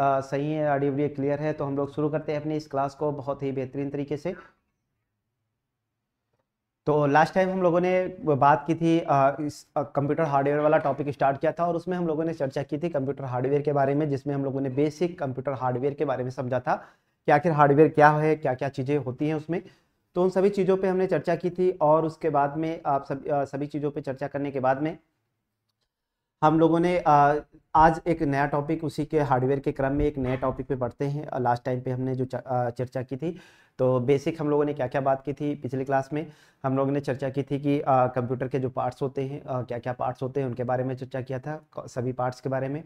सही है audio video clear है तो हम लोग शुरू करते हैं अपनी इस क्लास को बहुत ही बेहतरीन तरीके से तो लास्ट टाइम हम लोगों ने बात की थी आ, इस कंप्यूटर हार्डवेयर वाला टॉपिक स्टार्ट किया था और उसमें हम लोगों ने चर्चा की थी कंप्यूटर हार्डवेयर के बारे में जिसमें हम लोगों ने बेसिक कंप्यूटर हार्डवेयर के बारे में समझा था कि आखिर हार्डवेयर क्या है क्या क्या चीज़ें होती हैं उसमें तो उन सभी चीज़ों पर हमने चर्चा की थी और उसके बाद में आप सब सभी चीज़ों पर चर्चा करने के बाद में हम लोगों ने आज एक नया टॉपिक उसी के हार्डवेयर के क्रम में एक नए टॉपिक पे पढ़ते हैं लास्ट टाइम पे हमने जो चर्चा की थी तो बेसिक हम लोगों ने क्या क्या बात की थी पिछले क्लास में हम लोगों ने चर्चा की थी कि कंप्यूटर के जो पार्ट्स होते हैं आ, क्या क्या पार्ट्स होते हैं उनके बारे में चर्चा किया था सभी पार्ट्स के बारे में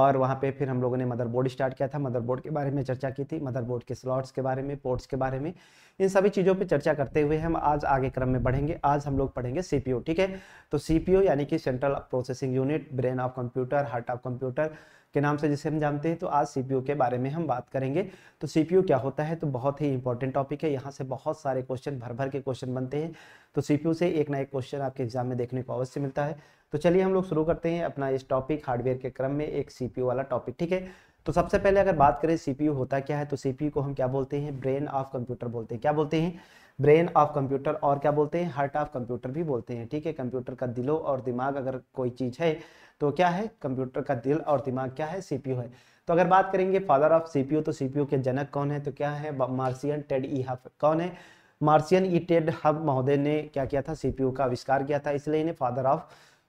और वहाँ पे फिर हम लोगों ने मदरबोर्ड स्टार्ट किया था मदरबोर्ड के बारे में चर्चा की थी मदरबोर्ड के स्लॉट्स के बारे में पोर्ट्स के बारे में इन सभी चीज़ों पे चर्चा करते हुए हम आज आगे क्रम में बढ़ेंगे आज हम लोग पढ़ेंगे सी ठीक है तो सी यानी कि central processing unit brain of computer heart of computer के नाम से जिसे हम जानते हैं तो आज सी के बारे में हम बात करेंगे तो सी क्या होता है तो बहुत ही इंपॉर्टेंट टॉपिक है यहाँ से बहुत सारे क्वेश्चन भर भर के क्वेश्चन बनते हैं तो सी से एक ना एक क्वेश्चन आपके एग्जाम में देखने को अवश्य मिलता है तो चलिए हम लोग शुरू करते हैं अपना इस टॉपिक हार्डवेयर के क्रम में एक सी वाला टॉपिक ठीक है तो सबसे पहले अगर बात करें सी होता क्या है तो सी को हम क्या बोलते हैं ब्रेन ऑफ कंप्यूटर बोलते हैं क्या बोलते हैं ब्रेन ऑफ कंप्यूटर और क्या बोलते हैं हार्ट ऑफ कंप्यूटर भी बोलते हैं ठीक है कंप्यूटर का दिलो और दिमाग अगर कोई चीज़ है तो क्या है कंप्यूटर का दिल और दिमाग क्या है सीपीयू है तो अगर बात करेंगे फादर ऑफ सीपीयू तो सीपीयू के जनक कौन है तो क्या है मार्सियन टेड ई हफ कौन है मार्सियन ई टेड हब महोदय ने क्या किया था सीपीयू का आविष्कार किया था इसलिए इन्हें फादर ऑफ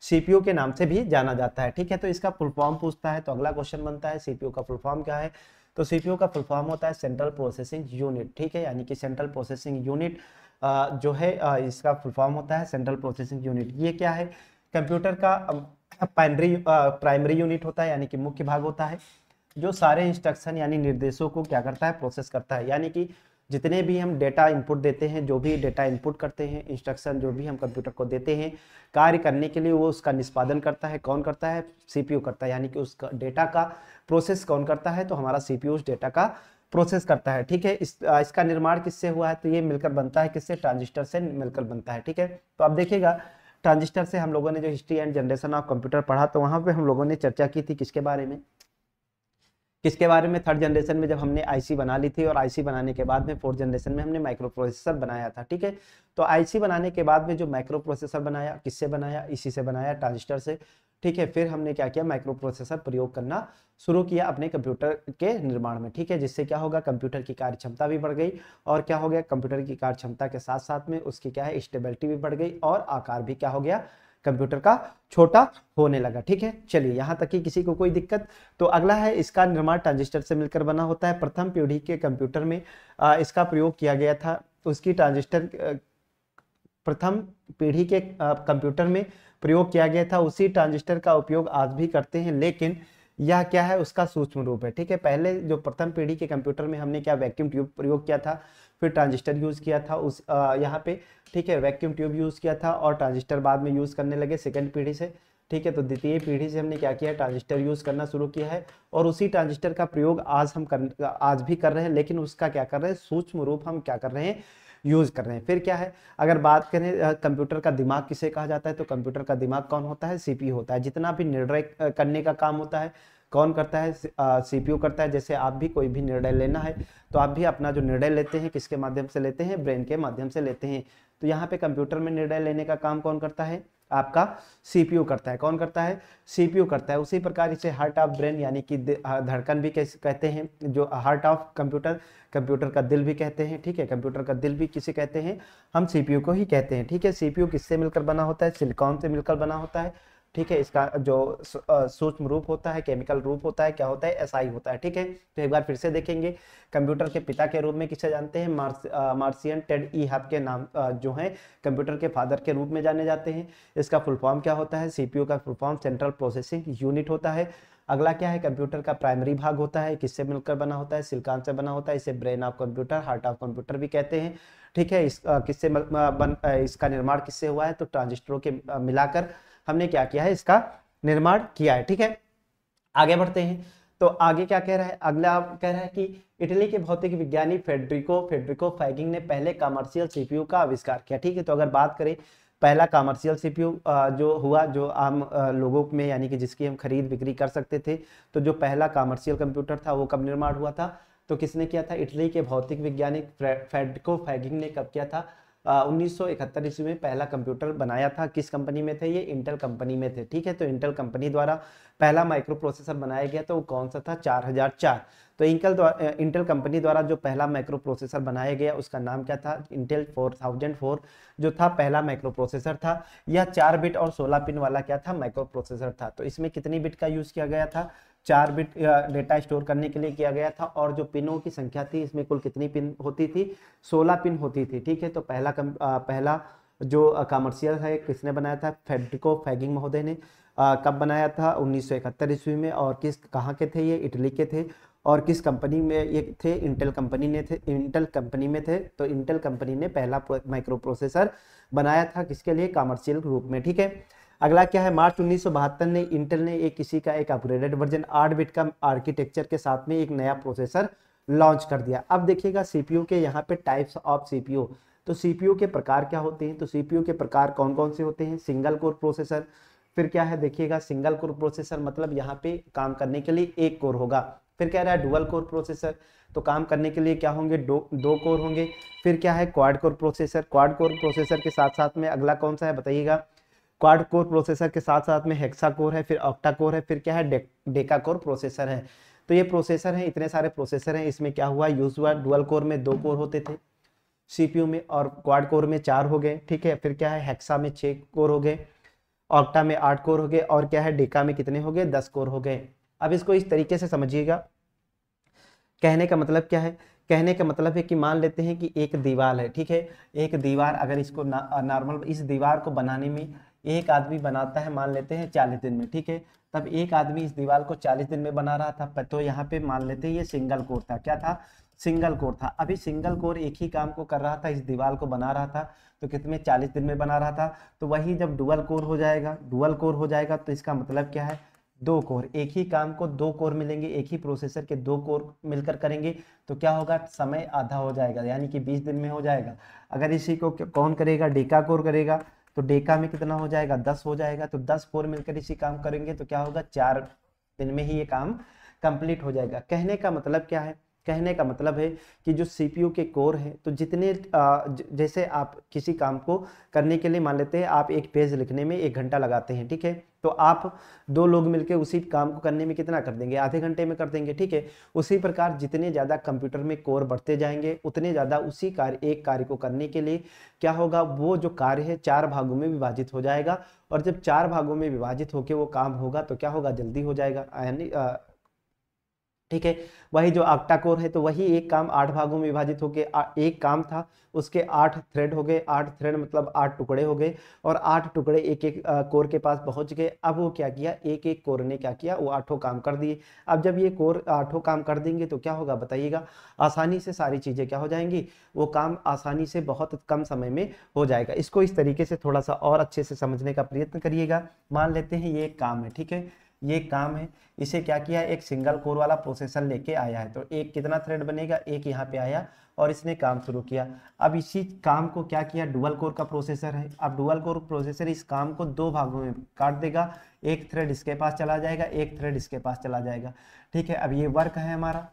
सीपीयू के नाम से भी जाना जाता है ठीक है तो इसका फुल फॉर्म पूछता है तो अगला क्वेश्चन बनता है सीपीयू का फुल फॉर्म क्या है तो सीपीयू का फुल फॉर्म होता है सेंट्रल प्रोसेसिंग यूनिट ठीक है यानी कि सेंट्रल प्रोसेसिंग यूनिट जो है इसका फुल फॉर्म होता है सेंट्रल प्रोसेसिंग यूनिट ये क्या है कंप्यूटर का प्राइमरी प्राइमरी यूनिट होता है यानी कि मुख्य भाग होता है जो सारे इंस्ट्रक्शन यानी निर्देशों को क्या करता है प्रोसेस करता है यानी कि जितने भी हम डेटा इनपुट देते हैं जो भी डेटा इनपुट करते हैं इंस्ट्रक्शन जो भी हम कंप्यूटर को देते हैं कार्य करने के लिए वो उसका निष्पादन करता है कौन करता है सीपीयू करता है यानी कि उसका डेटा का प्रोसेस कौन करता है तो हमारा सीपीयू उस डेटा का प्रोसेस करता है ठीक है इस, इसका निर्माण किससे हुआ है तो ये मिलकर बनता है किससे ट्रांजिस्टर से मिलकर बनता है ठीक है तो आप देखिएगा ट्रांजिस्टर से हम लोगों ने जो history and generation of computer पढ़ा तो वहाँ पे हम लोगों ने चर्चा की थी किसके बारे में किसके बारे में थर्ड जनरेशन में जब हमने आईसी बना ली थी और आईसी बनाने के बाद में फोर्थ जनरेशन में हमने माइक्रो प्रोसेसर बनाया था ठीक है तो आईसी बनाने के बाद में जो माइक्रो प्रोसेसर बनाया किससे बनाया इसी से बनाया ट्रांजिस्टर से ठीक है फिर हमने क्या किया माइक्रो प्रोसेसर प्रयोग करना शुरू किया अपने कंप्यूटर के निर्माण में ठीक है जिससे क्या होगा कंप्यूटर की कार्य क्षमता भी बढ़ गई और क्या हो गया कंप्यूटर की कार्य क्षमता के साथ साथ में उसकी क्या है स्टेबिलिटी भी बढ़ गई और आकार भी क्या हो गया कंप्यूटर का छोटा होने लगा ठीक है चलिए यहाँ तक कि किसी को कोई दिक्कत तो अगला है इसका निर्माण ट्रांजिस्टर से मिलकर बना होता है प्रथम पीढ़ी के कंप्यूटर में आ, इसका प्रयोग किया गया था उसकी ट्रांजिस्टर प्रथम पीढ़ी के कंप्यूटर में प्रयोग किया गया था उसी ट्रांजिस्टर का उपयोग आज भी करते हैं लेकिन यह क्या है उसका सूक्ष्म रूप है ठीक है पहले जो प्रथम पीढ़ी के कंप्यूटर में हमने क्या वैक्यूम ट्यूब प्रयोग किया था फिर ट्रांजिस्टर यूज़ किया था उस यहाँ पे ठीक है वैक्यूम ट्यूब यूज़ किया था और ट्रांजिस्टर बाद में यूज़ करने लगे सेकेंड पीढ़ी से ठीक है तो द्वितीय पीढ़ी से हमने क्या किया ट्रांजिस्टर यूज़ करना शुरू किया है और उसी ट्रांजिस्टर का प्रयोग आज हम कर आज भी कर रहे हैं लेकिन उसका क्या कर रहे हैं सूक्ष्म रूप हम क्या कर रहे हैं यूज़ कर रहे हैं फिर क्या है अगर बात करें कंप्यूटर का दिमाग किसे कहा जाता है तो कंप्यूटर का दिमाग कौन होता है सीपीयू होता है जितना भी निर्णय करने का काम होता है कौन करता है सीपीयू करता है जैसे आप भी कोई भी निर्णय लेना है तो आप भी अपना जो निर्णय लेते हैं किसके माध्यम से लेते हैं ब्रेन के माध्यम से लेते हैं तो यहाँ पे कंप्यूटर में निर्णय लेने का काम कौन करता है आपका सीपीयू करता है कौन करता है सीपीयू करता है उसी प्रकार इसे हार्ट ऑफ ब्रेन यानी कि धड़कन भी कहते हैं जो हार्ट ऑफ कंप्यूटर कंप्यूटर का दिल भी कहते हैं ठीक है कंप्यूटर का दिल भी किसे कहते हैं हम सीपीयू को ही कहते हैं ठीक है सीपीयू किससे मिलकर बना होता है सिलिकॉन से मिलकर बना होता है ठीक है इसका जो सूक्ष्म रूप होता है केमिकल रूप होता है क्या होता है एसआई होता है ठीक है तो एक बार फिर से देखेंगे कंप्यूटर के पिता के रूप में किसे जानते हैं मार्स, मार्सियन टेड ई हब के नाम जो हैं कंप्यूटर के फादर के रूप में जाने जाते हैं इसका फुल फॉर्म क्या होता है सीपीयू का full form central processing unit होता है अगला क्या है कंप्यूटर का प्राइमरी भाग होता है किससे मिलकर बना होता है सिलिकॉन से बना होता है इसे brain of computer heart of computer भी कहते हैं ठीक है इस किससे बन इसका निर्माण किससे हुआ है तो ट्रांजिस्टरों के मिलाकर हमने क्या किया है इसका निर्माण किया है ठीक है आगे बढ़ते हैं तो आगे क्या कह रहा है अगला कह रहा है कि इटली के भौतिक विज्ञानी फेडरिको फेडरिको फैगिंग ने पहले कमर्शियल सीपीयू का आविष्कार किया ठीक है तो अगर बात करें पहला कमर्शियल सीपीयू जो हुआ जो आम लोगों में यानी कि जिसकी हम खरीद बिक्री कर सकते थे तो जो पहला कमर्शियल कंप्यूटर था वो कब निर्माण हुआ था तो किसने किया था इटली के भौतिक वैज्ञानिक फेडरिको फैगिंग ने कब किया था उन्नीस uh, ईस्वी में पहला कंप्यूटर बनाया था किस कंपनी में थे ये इंटेल कंपनी में थे ठीक है तो इंटेल कंपनी द्वारा पहला माइक्रो प्रोसेसर बनाया गया तो वो कौन सा था 4004 तो इंकल द्वारा इंटेल कंपनी द्वारा जो पहला माइक्रो प्रोसेसर बनाया गया उसका नाम क्या था इंटेल 4004 जो था पहला माइक्रो प्रोसेसर था यह चार बिट और सोलह पिन वाला क्या था माइक्रो प्रोसेसर था तो इसमें कितनी बिट का यूज किया गया था चार बिट डेटा स्टोर करने के लिए किया गया था और जो पिनों की संख्या थी इसमें कुल कितनी पिन होती थी 16 पिन होती थी ठीक है तो पहला कम, आ, पहला जो कमर्शियल है किसने बनाया था फेडिको फैगिंग महोदय ने आ, कब बनाया था उन्नीस ईस्वी में और किस कहाँ के थे ये इटली के थे और किस कंपनी में ये थे इंटेल कंपनी ने थे इंटेल कंपनी में थे तो इंटेल कंपनी ने पहला माइक्रो प्रोसेसर बनाया था किसके लिए कॉमर्शियल रूप में ठीक है अगला क्या है मार्च उन्नीस में इंटेल ने एक किसी का एक अपग्रेडेड वर्जन आठ बिट का आर्किटेक्चर के साथ में एक नया प्रोसेसर लॉन्च कर दिया अब देखिएगा सीपीयू के यहाँ पे टाइप्स ऑफ सीपीयू तो सीपीयू के प्रकार क्या होते हैं तो सीपीयू के प्रकार कौन कौन से होते हैं सिंगल कोर प्रोसेसर फिर क्या है देखिएगा सिंगल कोर प्रोसेसर मतलब यहाँ पे काम करने के लिए एक कोर होगा फिर क्या रहा है डुअल कोर प्रोसेसर तो काम करने के लिए क्या होंगे दो दो कोर होंगे फिर क्या है quad core processor quad core processor के साथ साथ में अगला कौन सा है बताइएगा क्वाड कोर प्रोसेसर के साथ साथ में हेक्सा कोर है फिर ऑक्टा कोर है फिर क्या है डेका कोर प्रोसेसर है तो ये प्रोसेसर है इतने सारे प्रोसेसर हैं इसमें क्या हुआ यूज हुआ डुअल कोर में दो कोर होते थे सीपीयू में और क्वाड कोर में चार हो गए ठीक है फिर क्या है हेक्सा में छः कोर हो गए ऑक्टा में आठ कोर हो गए और क्या है डेका में कितने हो गए दस कोर हो गए अब इसको इस तरीके से समझिएगा कहने का मतलब क्या है कहने का मतलब है कि मान लेते हैं कि एक दीवार है ठीक है एक दीवार अगर इसको नॉर्मल इस दीवार को बनाने में एक आदमी बनाता है मान लेते हैं चालीस दिन में ठीक है तब एक आदमी इस दीवार को चालीस दिन में बना रहा था तो यहाँ पे मान लेते हैं ये सिंगल कोर था क्या था सिंगल कोर था अभी सिंगल कोर एक ही काम को कर रहा था इस दीवार को बना रहा था तो कितने चालीस दिन में बना रहा था तो वही जब डुअल कोर हो जाएगा डुअल कोर हो जाएगा तो इसका मतलब क्या है दो कोर एक ही काम को दो कोर मिलेंगे एक ही प्रोसेसर के दो कोर मिलकर करेंगे तो क्या होगा समय आधा हो जाएगा यानी कि बीस दिन में हो जाएगा अगर इसी को कौन करेगा डेका कोर करेगा तो डेका में कितना हो जाएगा दस हो जाएगा तो दस फोर मिलकर इसी काम करेंगे तो क्या होगा चार दिन में ही ये काम कंप्लीट हो जाएगा कहने का मतलब क्या है कहने का मतलब है कि जो सीपीयू के कोर है तो जितने जैसे आप किसी काम को करने के लिए मान लेते हैं आप एक पेज लिखने में एक घंटा लगाते हैं ठीक है तो आप दो लोग मिलकर उसी काम को करने में कितना कर देंगे आधे घंटे में कर देंगे ठीक है उसी प्रकार जितने ज़्यादा कंप्यूटर में कोर बढ़ते जाएंगे उतने ज़्यादा उसी कार्य एक कार्य को करने के लिए क्या होगा वो जो कार्य है चार भागों में विभाजित हो जाएगा और जब चार भागों में विभाजित होकर वो काम होगा तो क्या होगा जल्दी हो जाएगा यानी ठीक है वही जो आक्टाकोर है तो वही एक काम आठ भागों में विभाजित होकर एक काम था उसके आठ थ्रेड हो गए आठ थ्रेड मतलब आठ टुकड़े हो गए और आठ टुकड़े एक एक कोर के पास पहुंच गए अब वो क्या किया एक एक कोर ने क्या किया वो आठों काम कर दिए अब जब ये कोर आठों काम कर देंगे तो क्या होगा बताइएगा आसानी से सारी चीज़ें क्या हो जाएंगी वो काम आसानी से बहुत कम समय में हो जाएगा इसको इस तरीके से थोड़ा सा और अच्छे से समझने का प्रयत्न करिएगा मान लेते हैं ये एक काम है ठीक है ये काम है इसे क्या किया एक सिंगल कोर वाला प्रोसेसर लेके आया है तो एक कितना थ्रेड बनेगा एक यहाँ पे आया और इसने काम शुरू किया अब इसी काम को क्या किया डुअल कोर का प्रोसेसर है अब डुअल कोर प्रोसेसर इस काम को दो भागों में काट देगा एक थ्रेड इसके पास चला जाएगा एक थ्रेड इसके पास चला जाएगा ठीक है अब ये वर्क है हमारा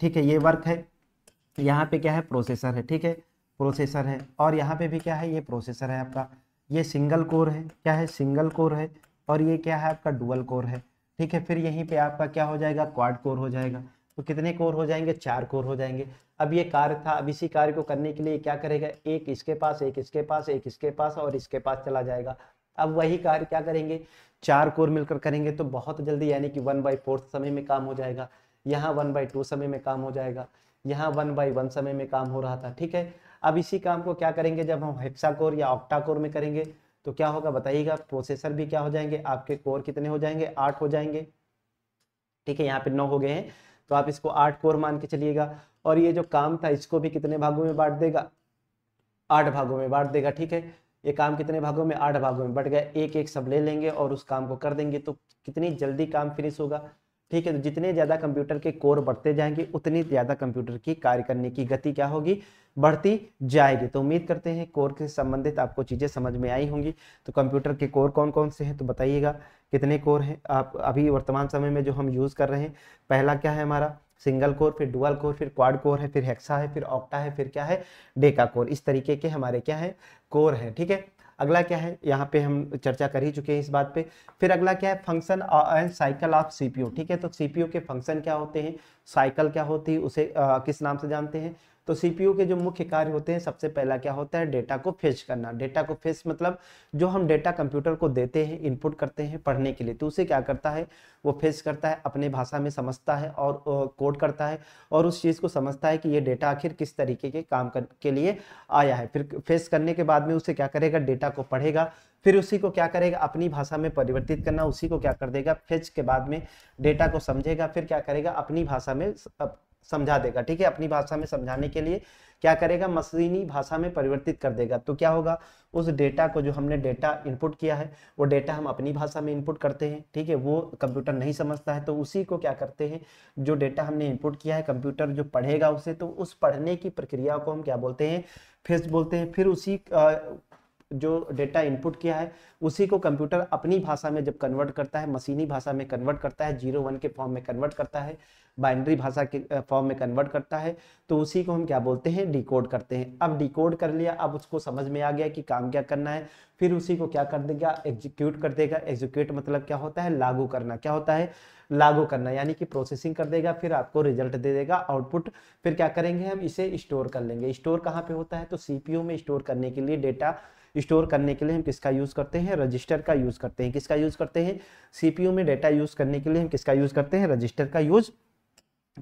ठीक है ये वर्क है यहाँ पे क्या है प्रोसेसर है ठीक है प्रोसेसर है और यहाँ पे भी क्या है ये प्रोसेसर है आपका ये सिंगल कोर है क्या है सिंगल कोर है और ये क्या है आपका डुअल कोर है ठीक है फिर यहीं पे आपका क्या हो जाएगा क्वाड कोर हो जाएगा तो कितने कोर हो जाएंगे चार कोर हो जाएंगे अब ये कार्य था अब इसी कार्य को करने के लिए क्या करेगा एक इसके पास एक इसके पास एक इसके पास और इसके पास चला जाएगा अब वही कार्य क्या करेंगे चार कोर मिलकर करेंगे तो बहुत जल्दी यानी कि वन बाई फोर्थ समय में काम हो जाएगा यहाँ वन बाई टू समय में काम हो जाएगा यहाँ वन बाई वन समय में काम हो रहा था ठीक है अब इसी काम को क्या करेंगे जब हम हेप्सा कोर या ऑक्टा कोर में करेंगे तो क्या होगा बताइएगा प्रोसेसर भी क्या हो जाएंगे आपके कोर कितने हो जाएंगे आठ हो जाएंगे ठीक है यहाँ पे नौ हो गए हैं तो आप इसको आठ कोर मान के चलिएगा और ये जो काम था इसको भी कितने भागों में बांट देगा आठ भागों में बांट देगा ठीक है ये काम कितने भागों में आठ भागों में बट गया एक एक सब ले लेंगे और उस काम को कर देंगे तो कितनी जल्दी काम फिनिश होगा ठीक है तो जितने ज़्यादा कंप्यूटर के कोर बढ़ते जाएंगे उतनी ज़्यादा कंप्यूटर की कार्य करने की गति क्या होगी बढ़ती जाएगी तो उम्मीद करते हैं कोर के संबंधित आपको चीज़ें समझ में आई होंगी तो कंप्यूटर के कोर कौन कौन से हैं तो बताइएगा कितने कोर हैं आप अभी वर्तमान समय में जो हम यूज़ कर रहे हैं पहला क्या है हमारा सिंगल कोर फिर डुअल कोर फिर क्वाड कोर है फिर हेक्सा है फिर ऑक्टा है फिर क्या है डेका कोर इस तरीके के हमारे क्या है कोर है ठीक है अगला क्या है यहाँ पे हम चर्चा कर ही चुके हैं इस बात पे फिर अगला क्या है function and cycle of CPU ठीक है तो सीपीयू के फंक्शन क्या होते हैं साइकिल क्या होती है उसे आ, किस नाम से जानते हैं तो सीपीयू के जो मुख्य कार्य होते हैं सबसे पहला क्या होता है डेटा को फेच करना डेटा को फेच मतलब जो हम डेटा कंप्यूटर को देते हैं इनपुट करते हैं पढ़ने के लिए तो उसे क्या करता है वो फेच करता है अपने भाषा में समझता है और कोड करता है और उस चीज़ को समझता है कि ये डेटा आखिर किस तरीके के काम कर, के लिए आया है फिर फेस करने के बाद में उसे क्या करेगा डेटा को पढ़ेगा फिर उसी को क्या करेगा अपनी भाषा में परिवर्तित करना उसी को क्या कर देगा फेच के बाद में डेटा को समझेगा फिर क्या करेगा अपनी भाषा में समझा देगा ठीक है अपनी भाषा में समझाने के लिए क्या करेगा मशीनी भाषा में परिवर्तित कर देगा तो क्या होगा उस डेटा को जो हमने डेटा इनपुट किया है वो डेटा हम अपनी भाषा में इनपुट करते हैं ठीक है वो कंप्यूटर नहीं समझता है तो उसी को क्या करते हैं जो डेटा हमने इनपुट किया है कंप्यूटर जो पढ़ेगा उसे तो उस पढ़ने की प्रक्रिया को हम क्या बोलते हैं फिर बोलते हैं फिर उसी आ, जो डेटा इनपुट किया है उसी को कंप्यूटर अपनी भाषा में जब कन्वर्ट करता है मशीनी भाषा में कन्वर्ट करता है जीरो वन के फॉर्म में कन्वर्ट करता है बाइनरी भाषा के फॉर्म में कन्वर्ट करता है तो उसी को हम क्या बोलते हैं डिकोड करते हैं अब डिकोड कर लिया अब उसको समझ में आ गया कि काम क्या करना है फिर उसी को क्या कर देगा एग्जीक्यूट कर देगा एग्जीक्यूट मतलब क्या होता है लागू करना क्या होता है लागू करना यानी कि प्रोसेसिंग कर देगा फिर आपको रिजल्ट दे देगा आउटपुट फिर क्या करेंगे हम इसे स्टोर कर लेंगे स्टोर कहाँ पे होता है तो सीपीयू में स्टोर करने के लिए डेटा स्टोर करने के लिए हम किसका यूज़ करते हैं रजिस्टर का यूज़ करते हैं किसका यूज़ करते हैं सीपीयू में डेटा यूज़ करने के लिए हम किसका यूज़ करते हैं रजिस्टर का यूज़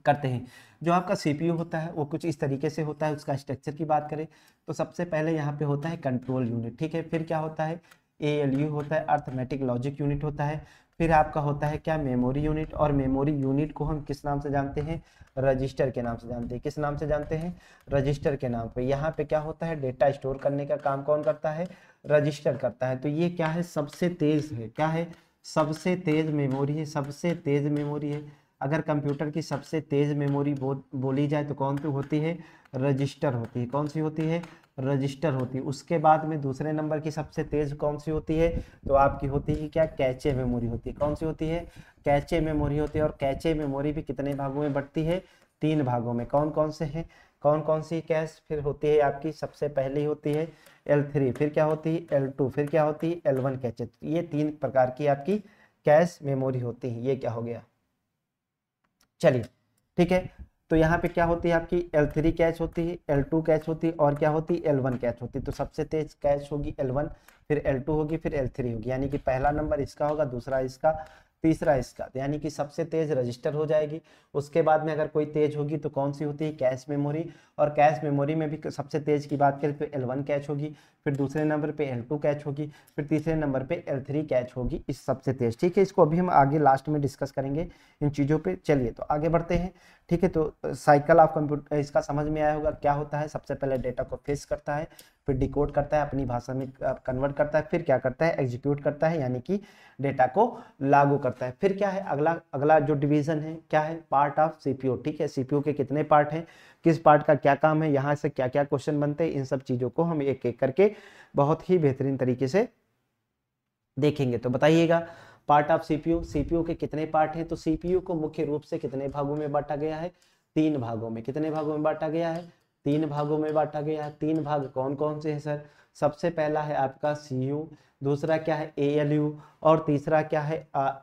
करते हैं जो आपका सीपीयू होता है वो कुछ इस तरीके से होता है उसका स्ट्रक्चर की बात करें तो सबसे पहले यहाँ पे होता है कंट्रोल यूनिट ठीक है फिर क्या होता है ए एल यू होता है अर्थमेटिक लॉजिक यूनिट होता है फिर आपका होता है क्या मेमोरी यूनिट और मेमोरी यूनिट को हम किस नाम से जानते हैं रजिस्टर के नाम से जानते हैं किस नाम से जानते हैं रजिस्टर के नाम पे यहाँ पे क्या होता है डेटा स्टोर करने का काम कौन करता है रजिस्टर करता है तो ये क्या है सबसे तेज है क्या है सबसे तेज मेमोरी है सबसे तेज मेमोरी है अगर कंप्यूटर की सबसे तेज़ मेमोरी बो, बोली जाए तो कौन सी होती है रजिस्टर होती है कौन सी होती है रजिस्टर होती है उसके बाद में दूसरे नंबर की सबसे तेज़ कौन सी होती है तो आपकी होती है क्या कैचे मेमोरी होती है कौन सी होती है कैचे मेमोरी होती है और कैचे मेमोरी भी कितने भागों में बढ़ती है तीन भागों में कौन कौन से हैं कौन कौन सी कैश फिर होती है आपकी सबसे पहली होती है एल थ्री फिर क्या होती है एल टू फिर क्या होती है एल वन कैचे तो ये तीन प्रकार की आपकी कैश मेमोरी होती है ये क्या हो गया चलिए ठीक है तो यहाँ पे क्या होती है आपकी L3 कैच होती है L2 कैच होती है और क्या होती है L1 कैच होती है तो सबसे तेज कैच होगी L1 फिर L2 होगी फिर L3 होगी यानी कि पहला नंबर इसका होगा दूसरा इसका तीसरा इसका तो यानी कि सबसे तेज रजिस्टर हो जाएगी उसके बाद में अगर कोई तेज होगी तो कौन सी होती है कैश मेमोरी और कैश मेमोरी में भी सबसे तेज की बात करें तो एल वन कैच होगी फिर दूसरे नंबर पे एल टू कैच होगी फिर तीसरे नंबर पे एल थ्री कैच होगी इस सबसे तेज ठीक है इसको अभी हम आगे लास्ट में डिस्कस करेंगे इन चीज़ों पर चलिए तो आगे बढ़ते हैं ठीक है तो साइकिल ऑफ कंप्यूटर इसका समझ में आया होगा क्या होता है सबसे पहले डेटा को फेस करता है फिर डिकोड करता है अपनी भाषा में कन्वर्ट करता है फिर क्या करता है एग्जीक्यूट करता है यानी कि डेटा को लागू करता है फिर क्या है अगला अगला जो डिवीजन है क्या है पार्ट ऑफ सीपीओ ठीक है सीपीओ के कितने पार्ट हैं किस पार्ट का क्या काम है यहाँ से क्या क्या क्वेश्चन बनते हैं इन सब चीज़ों को हम एक एक करके बहुत ही बेहतरीन तरीके से देखेंगे तो बताइएगा पार्ट ऑफ सीपीयू सीपीयू के कितने पार्ट हैं तो सीपीयू को मुख्य रूप से कितने भागों में बांटा गया है तीन भागों में कितने भागों में बांटा गया है तीन भागों में बांटा गया है तीन भाग कौन कौन से हैं सर सबसे पहला है आपका सी यू दूसरा क्या है ए एल यू और तीसरा क्या है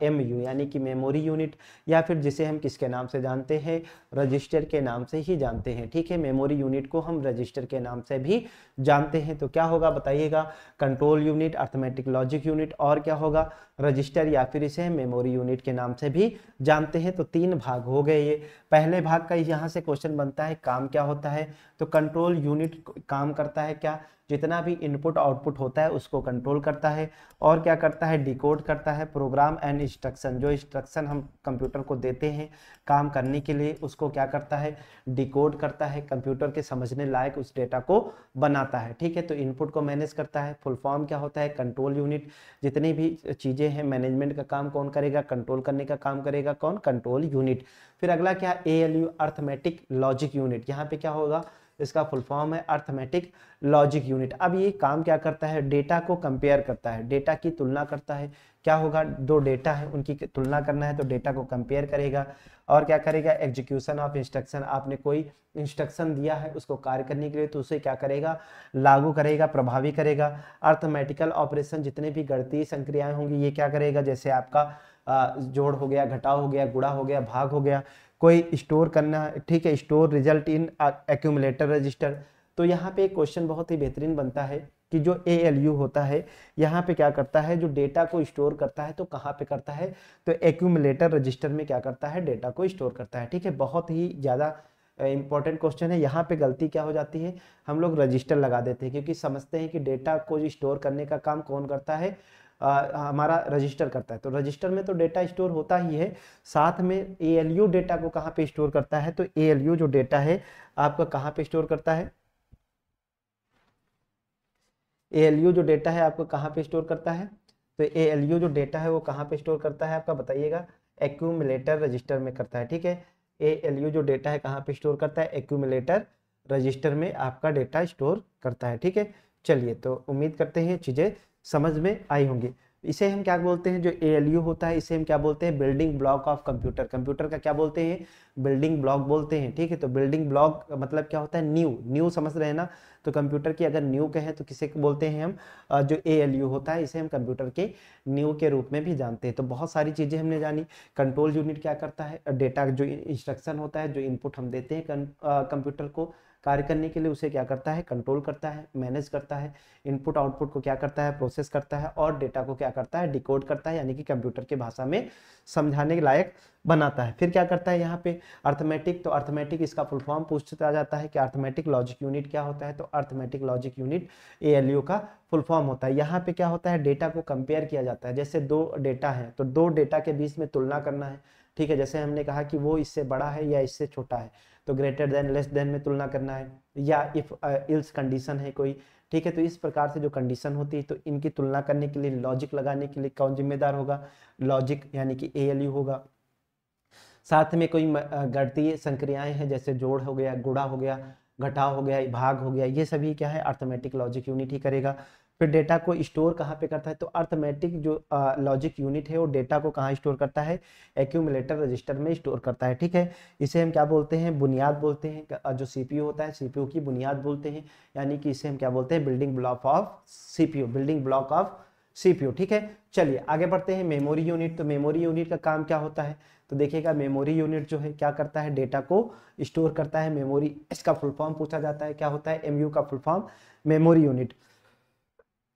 एम यू यानी कि मेमोरी यूनिट या फिर जिसे हम किसके नाम से जानते हैं रजिस्टर के नाम से ही जानते हैं ठीक है मेमोरी यूनिट को हम रजिस्टर के नाम से भी जानते हैं तो क्या होगा बताइएगा control unit arithmetic logic unit और क्या होगा रजिस्टर या फिर इसे मेमोरी यूनिट के नाम से भी जानते हैं तो तीन भाग हो गए ये पहले भाग का यहाँ से क्वेश्चन बनता है काम क्या होता है तो कंट्रोल यूनिट काम करता है क्या जितना भी इनपुट आउटपुट होता है उसको कंट्रोल करता है और क्या करता है डिको रिकॉर्ड करता है प्रोग्राम एंड इंस्ट्रक्शन जो इंस्ट्रक्शन हम कंप्यूटर को देते हैं काम करने के लिए उसको क्या करता है डिकोड करता है कंप्यूटर के समझने लायक उस डेटा को बनाता है ठीक है तो इनपुट को मैनेज करता है फुल फॉर्म क्या होता है कंट्रोल यूनिट जितनी भी चीज़ें हैं मैनेजमेंट का काम कौन करेगा कंट्रोल करने का काम करेगा कौन कंट्रोल यूनिट फिर अगला क्या A L U arithmetic logic unit यहाँ पे क्या होगा इसका फुल फॉर्म है अर्थमेटिक लॉजिक यूनिट अब ये काम क्या करता है डेटा को कंपेयर करता है डेटा की तुलना करता है क्या होगा दो डेटा है उनकी तुलना करना है तो डेटा को कंपेयर करेगा और क्या करेगा एग्जीक्यूशन ऑफ इंस्ट्रक्शन आपने कोई इंस्ट्रक्शन दिया है उसको कार्य करने के लिए तो उसे क्या करेगा लागू करेगा प्रभावी करेगा अर्थमेटिकल ऑपरेशन जितने भी गणतीय संक्रियाएं होंगी ये क्या करेगा जैसे आपका जोड़ हो गया घटाव हो गया गुड़ा हो गया भाग हो गया कोई स्टोर करना ठीक है store result in accumulator register तो यहाँ पे एक क्वेश्चन बहुत ही बेहतरीन बनता है कि जो ए एल यू होता है यहाँ पे क्या करता है जो डेटा को स्टोर करता है तो कहाँ पे करता है तो एक्यूमलेटर रजिस्टर में क्या करता है डेटा को स्टोर करता है ठीक है बहुत ही ज़्यादा इंपॉर्टेंट क्वेश्चन है यहाँ पे गलती क्या हो जाती है हम लोग रजिस्टर लगा देते हैं क्योंकि समझते हैं कि डेटा को स्टोर करने का काम कौन करता है आ, हमारा रजिस्टर करता है तो रजिस्टर में तो डेटा स्टोर होता ही है साथ में ए एल यू डेटा को कहाँ पे स्टोर करता है तो ए जो डेटा है आपका कहाँ पे स्टोर करता है ए जो डेटा है आपको कहाँ पे स्टोर करता है तो ए जो डेटा है वो कहाँ पे स्टोर करता है आपका बताइएगा एक्यूमलेटर रजिस्टर में करता है ठीक है ए एल यू जो डेटा है कहाँ पे स्टोर करता है एक्यूमलेटर रजिस्टर में आपका डेटा स्टोर करता है ठीक है चलिए तो उम्मीद करते हैं चीज़ें समझ में आई होंगी इसे हम क्या बोलते हैं जो ए होता है इसे हम क्या बोलते हैं building block of computer computer का क्या बोलते हैं बिल्डिंग ब्लॉक बोलते हैं ठीक है तो बिल्डिंग ब्लॉक मतलब क्या होता है न्यू न्यू समझ रहे हैं ना तो कंप्यूटर की अगर न्यू कहें तो किसे बोलते हैं हम जो ए होता है इसे हम कंप्यूटर के न्यू के रूप में भी जानते हैं तो बहुत सारी चीज़ें हमने जानी कंट्रोल यूनिट क्या करता है डेटा जो इंस्ट्रक्शन होता है जो इनपुट हम देते हैं कंप्यूटर को कार्य करने के लिए उसे क्या करता है कंट्रोल करता है मैनेज करता है इनपुट आउटपुट को क्या करता है प्रोसेस करता है और डेटा को क्या करता है डिकोड करता है यानी कि कंप्यूटर की भाषा में समझाने के लायक बनाता है फिर क्या करता है यहाँ पे अर्थमेटिक तो अर्थमेटिक इसका फुल फॉर्म पूछता जाता है कि अर्थमेटिक लॉजिक यूनिट क्या होता है तो अर्थमेटिक लॉजिक यूनिट ए का फुल फॉर्म होता है यहाँ पे क्या होता है डेटा को कंपेयर किया जाता है जैसे दो डेटा है तो दो डेटा के बीच में तुलना करना है ठीक है जैसे हमने कहा कि वो इससे बड़ा है या इससे छोटा है तो ग्रेटर देन लेस देन में तुलना करना है या इफ़ इल्स कंडीशन है कोई ठीक है तो इस प्रकार से जो कंडीशन होती है तो इनकी तुलना करने के लिए लॉजिक लगाने के लिए कौन जिम्मेदार होगा लॉजिक यानी कि ए एल यू होगा साथ में कोई गणतीय संक्रियाएं हैं जैसे जोड़ हो गया गुड़ा हो गया घटाव हो गया भाग हो गया ये सभी क्या है अर्थमेटिक लॉजिक यूनिट ही करेगा फिर डेटा को स्टोर कहाँ पे करता है तो अर्थमेटिक जो लॉजिक यूनिट है वो डेटा को कहाँ स्टोर करता है एक्यूमुलेटर रजिस्टर में स्टोर करता है ठीक है इसे हम क्या बोलते हैं बुनियाद बोलते हैं जो सीपीयू होता है सीपीयू की बुनियाद बोलते हैं यानी कि इसे हम क्या बोलते हैं building block of C building block of C ठीक है चलिए आगे बढ़ते हैं मेमोरी यूनिट तो मेमोरी यूनिट का काम क्या होता है तो देखिएगा मेमोरी यूनिट जो है क्या करता है डेटा को स्टोर करता है मेमोरी इसका फुल फॉर्म पूछा जाता है क्या होता है एमयू का फुल फॉर्म मेमोरी यूनिट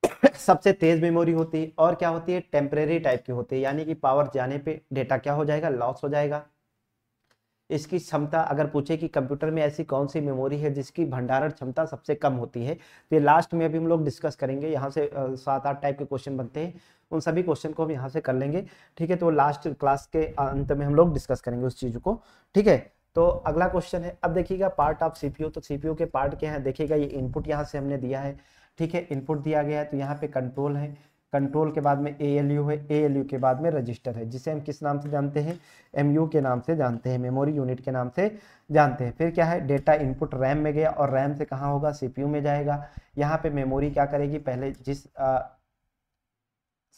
सबसे तेज मेमोरी होती है और क्या होती है टेम्परेरी टाइप की होती है यानी कि पावर जाने पे डेटा क्या हो जाएगा लॉस हो जाएगा इसकी क्षमता अगर पूछे कि कंप्यूटर में ऐसी कौन सी मेमोरी है जिसकी भंडारण क्षमता सबसे कम होती है तो ये लास्ट में अभी हम लोग डिस्कस करेंगे यहाँ से सात आठ टाइप के क्वेश्चन बनते हैं उन सभी क्वेश्चन को हम यहाँ से कर लेंगे ठीक है तो लास्ट क्लास के अंत में हम लोग डिस्कस करेंगे उस चीज़ को ठीक है तो अगला क्वेश्चन है अब देखिएगा पार्ट ऑफ सीपीयू तो सीपीयू के पार्ट क्या है देखिएगा ये इनपुट यहाँ से हमने दिया है ठीक है इनपुट दिया गया है तो यहाँ पे कंट्रोल है कंट्रोल के बाद में ए एल यू है ए एल यू के बाद में रजिस्टर है जिसे हम किस नाम से जानते हैं एम यू के नाम से जानते हैं मेमोरी यूनिट के नाम से जानते हैं फिर क्या है डेटा इनपुट रैम में गया और रैम से कहाँ होगा सी पी यू में जाएगा यहाँ पे मेमोरी क्या करेगी पहले जिस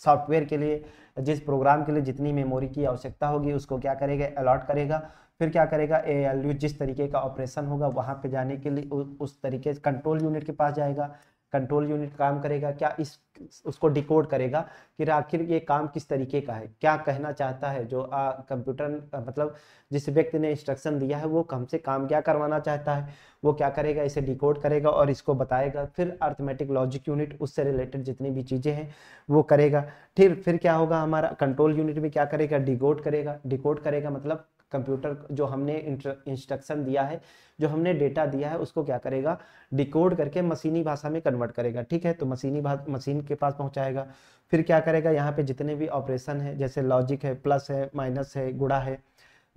सॉफ्टवेयर के लिए जिस प्रोग्राम के लिए जितनी मेमोरी की आवश्यकता होगी उसको क्या करेगा अलॉट करेगा फिर क्या करेगा ए एल यू जिस तरीके का ऑपरेशन होगा वहाँ पे जाने के लिए उ, उस तरीके कंट्रोल यूनिट के पास जाएगा कंट्रोल यूनिट काम करेगा क्या इस उसको डिकोड करेगा कि आखिर ये काम किस तरीके का है क्या कहना चाहता है जो कंप्यूटर मतलब जिस व्यक्ति ने इंस्ट्रक्शन दिया है वो कम से काम क्या करवाना चाहता है वो क्या करेगा इसे डिकोड करेगा और इसको बताएगा फिर अर्थमेटिक लॉजिक यूनिट उससे रिलेटेड जितनी भी चीज़ें हैं वो करेगा फिर फिर क्या होगा हमारा कंट्रोल यूनिट में क्या करेगा डिकोड करेगा डिकोड करेगा मतलब कंप्यूटर जो हमने इंस्ट्रक्शन दिया है जो हमने डेटा दिया है उसको क्या करेगा डिकोड करके मशीनी भाषा में कन्वर्ट करेगा ठीक है तो मशीनी मशीन के पास पहुंचाएगा फिर क्या करेगा यहाँ पे जितने भी ऑपरेशन है जैसे लॉजिक है प्लस है माइनस है गुड़ा है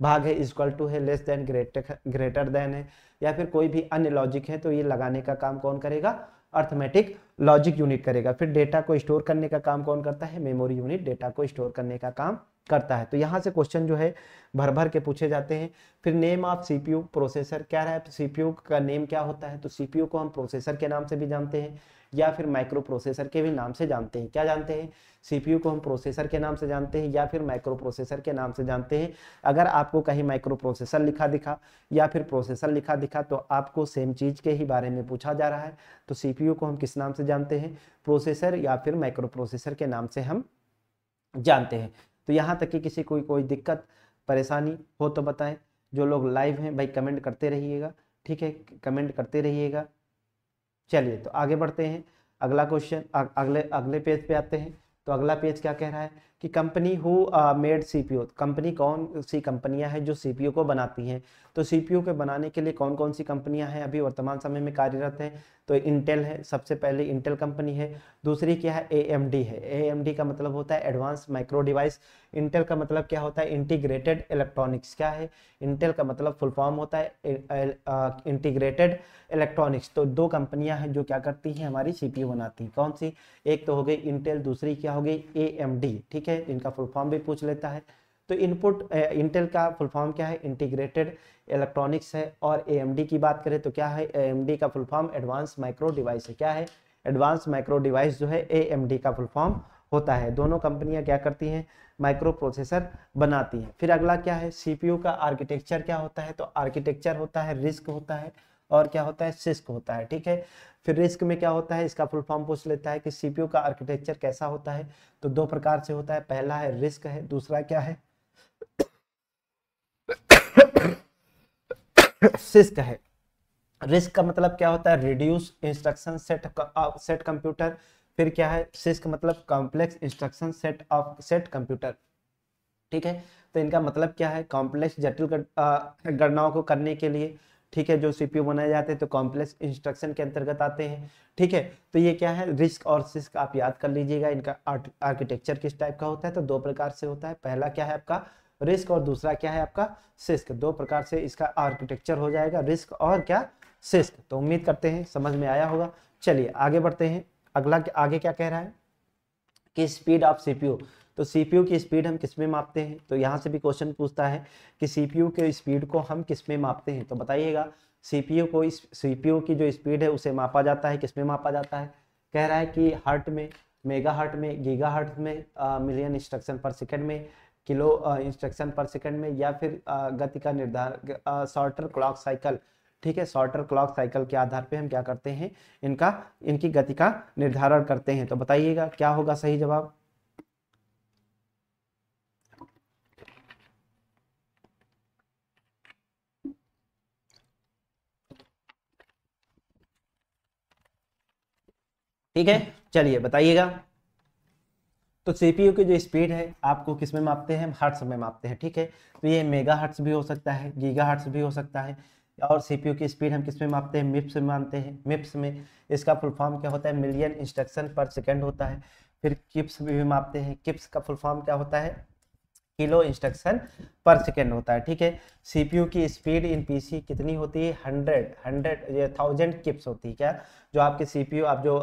भाग है इजक्वल टू है less than greater greater than है या फिर कोई भी अन्य लॉजिक है तो ये लगाने का काम कौन करेगा अर्थमेटिक लॉजिक यूनिट करेगा फिर डेटा को स्टोर करने का काम कौन करता है मेमोरी यूनिट डेटा को स्टोर करने का काम करता है तो यहाँ से क्वेश्चन जो है भर भर के पूछे जाते हैं फिर नेम ऑफ सीपीयू प्रोसेसर क्या रहा है तो सीपीयू का नेम क्या होता है तो सीपीयू को हम प्रोसेसर के नाम से भी जानते हैं या फिर माइक्रो प्रोसेसर के भी नाम से जानते हैं क्या जानते हैं सीपीयू को हम प्रोसेसर के नाम से जानते हैं या फिर माइक्रो प्रोसेसर के नाम से जानते हैं अगर आपको कहीं माइक्रो प्रोसेसर लिखा दिखा या फिर प्रोसेसर लिखा दिखा तो आपको सेम चीज़ के ही बारे में पूछा जा रहा है तो यू को हम किस नाम से जानते हैं प्रोसेसर या फिर माइक्रो प्रोसेसर के नाम से हम जानते हैं तो यहाँ तक कि किसी कोई कोई दिक्कत परेशानी हो तो बताएं जो लोग लाइव हैं भाई कमेंट करते रहिएगा ठीक है कमेंट करते रहिएगा चलिए तो आगे बढ़ते हैं अगला क्वेश्चन अगले अगले पेज पे आते हैं तो अगला पेज क्या कह रहा है कि कंपनी हु मेड ओ कंपनी कौन सी कंपनियां हैं जो ओ को बनाती हैं तो ओ के बनाने के लिए कौन कौन सी कंपनियां हैं अभी वर्तमान समय में कार्यरत हैं तो इंटेल है सबसे पहले इंटेल कंपनी है दूसरी क्या है ए है ए का मतलब होता है एडवांस माइक्रो डिवाइस इंटेल का मतलब क्या होता है इंटीग्रेटेड इलेक्ट्रॉनिक्स क्या है इंटेल का मतलब फुल फॉर्म होता है इंटीग्रेटेड इलेक्ट्रॉनिक्स तो दो कंपनियां हैं जो क्या करती हैं हमारी ओ बनाती हैं कौन सी एक तो हो गई इंटेल दूसरी क्या हो गई ए ठीक ठीक है इनका फुल फॉर्म भी पूछ लेता है तो इनपुट इंटेल का फुल फॉर्म क्या है इंटीग्रेटेड इलेक्ट्रॉनिक्स है और ए की बात करें तो क्या है ए का full form advance micro device है क्या है एडवांस माइक्रो डिवाइस जो है ए का फुल फॉर्म होता है दोनों कंपनियां क्या करती हैं माइक्रो प्रोसेसर बनाती हैं फिर अगला क्या है सीपीयू का आर्किटेक्चर क्या होता है तो आर्किटेक्चर होता है रिस्क होता है और क्या होता है सिस्क होता है ठीक है फिर रिस्क में क्या होता है इसका फुल फॉर्म पूछ लेता है कि सीपीयू का आर्किटेक्चर कैसा होता है तो दो प्रकार से होता है पहला है रिस्क है दूसरा क्या है सिस्क है रिस्क का मतलब क्या होता है reduce instruction set set computer फिर क्या है सिस्क मतलब complex instruction set of set computer ठीक है तो इनका मतलब क्या है कॉम्प्लेक्स जटिल गणनाओं uh, को करने के लिए ठीक है जो सीपीयू बनाए जाते हैं तो कॉम्प्लेक्स इंस्ट्रक्शन के अंतर्गत आते हैं ठीक है तो ये क्या है रिस्क और सिस्क आप याद कर लीजिएगा इनका आर्किटेक्चर किस टाइप का होता है तो दो प्रकार से होता है पहला क्या है आपका रिस्क और दूसरा क्या है आपका सिस्क दो प्रकार से इसका आर्किटेक्चर हो जाएगा रिस्क और क्या सिस्क तो उम्मीद करते हैं समझ में आया होगा चलिए आगे बढ़ते हैं अगला आगे क्या कह रहा है कि स्पीड ऑफ सीपीयू तो सीपीयू की स्पीड हम किस में मापते हैं तो यहाँ से भी क्वेश्चन पूछता है कि सीपीयू के स्पीड को हम किस में मापते हैं तो बताइएगा सीपीयू को इस सीपीयू की जो स्पीड है उसे मापा जाता है किस में मापा जाता है कह रहा है कि हर्ट में मेगा हर्ट में गीगा हर्ट में मिलियन इंस्ट्रक्शन पर सेकेंड में किलो इंस्ट्रक्शन पर सेकेंड में या फिर गति का निर्धारण शॉर्टर क्लॉक साइकिल ठीक है शॉर्टर क्लॉक साइकिल के आधार पे हम क्या करते हैं इनका इनकी गति का निर्धारण करते हैं तो बताइएगा क्या होगा सही जवाब ठीक है चलिए बताइएगा तो सीपीयू की जो स्पीड है आपको किस में मापते हैं हर्ट्स में मापते हैं ठीक है तो ये मेगा हर्ट्स भी हो सकता है गीगा हर्ट्स भी हो सकता है और सीपीयू की स्पीड हम किस में मापते हैं मिप्स में मानते हैं मिप्स में इसका फुल फॉर्म क्या होता है मिलियन इंस्ट्रक्शन पर सेकेंड होता है फिर किप्स भी, भी मापते हैं किप्स का फुल फॉर्म क्या होता है किलो इंस्ट्रक्शन पर सेकेंड होता है ठीक है सीपीयू की स्पीड इन पीसी कितनी होती है हंड्रेड हंड्रेड थाउजेंड किप्स होती है क्या जो आपके सीपीयू आप जो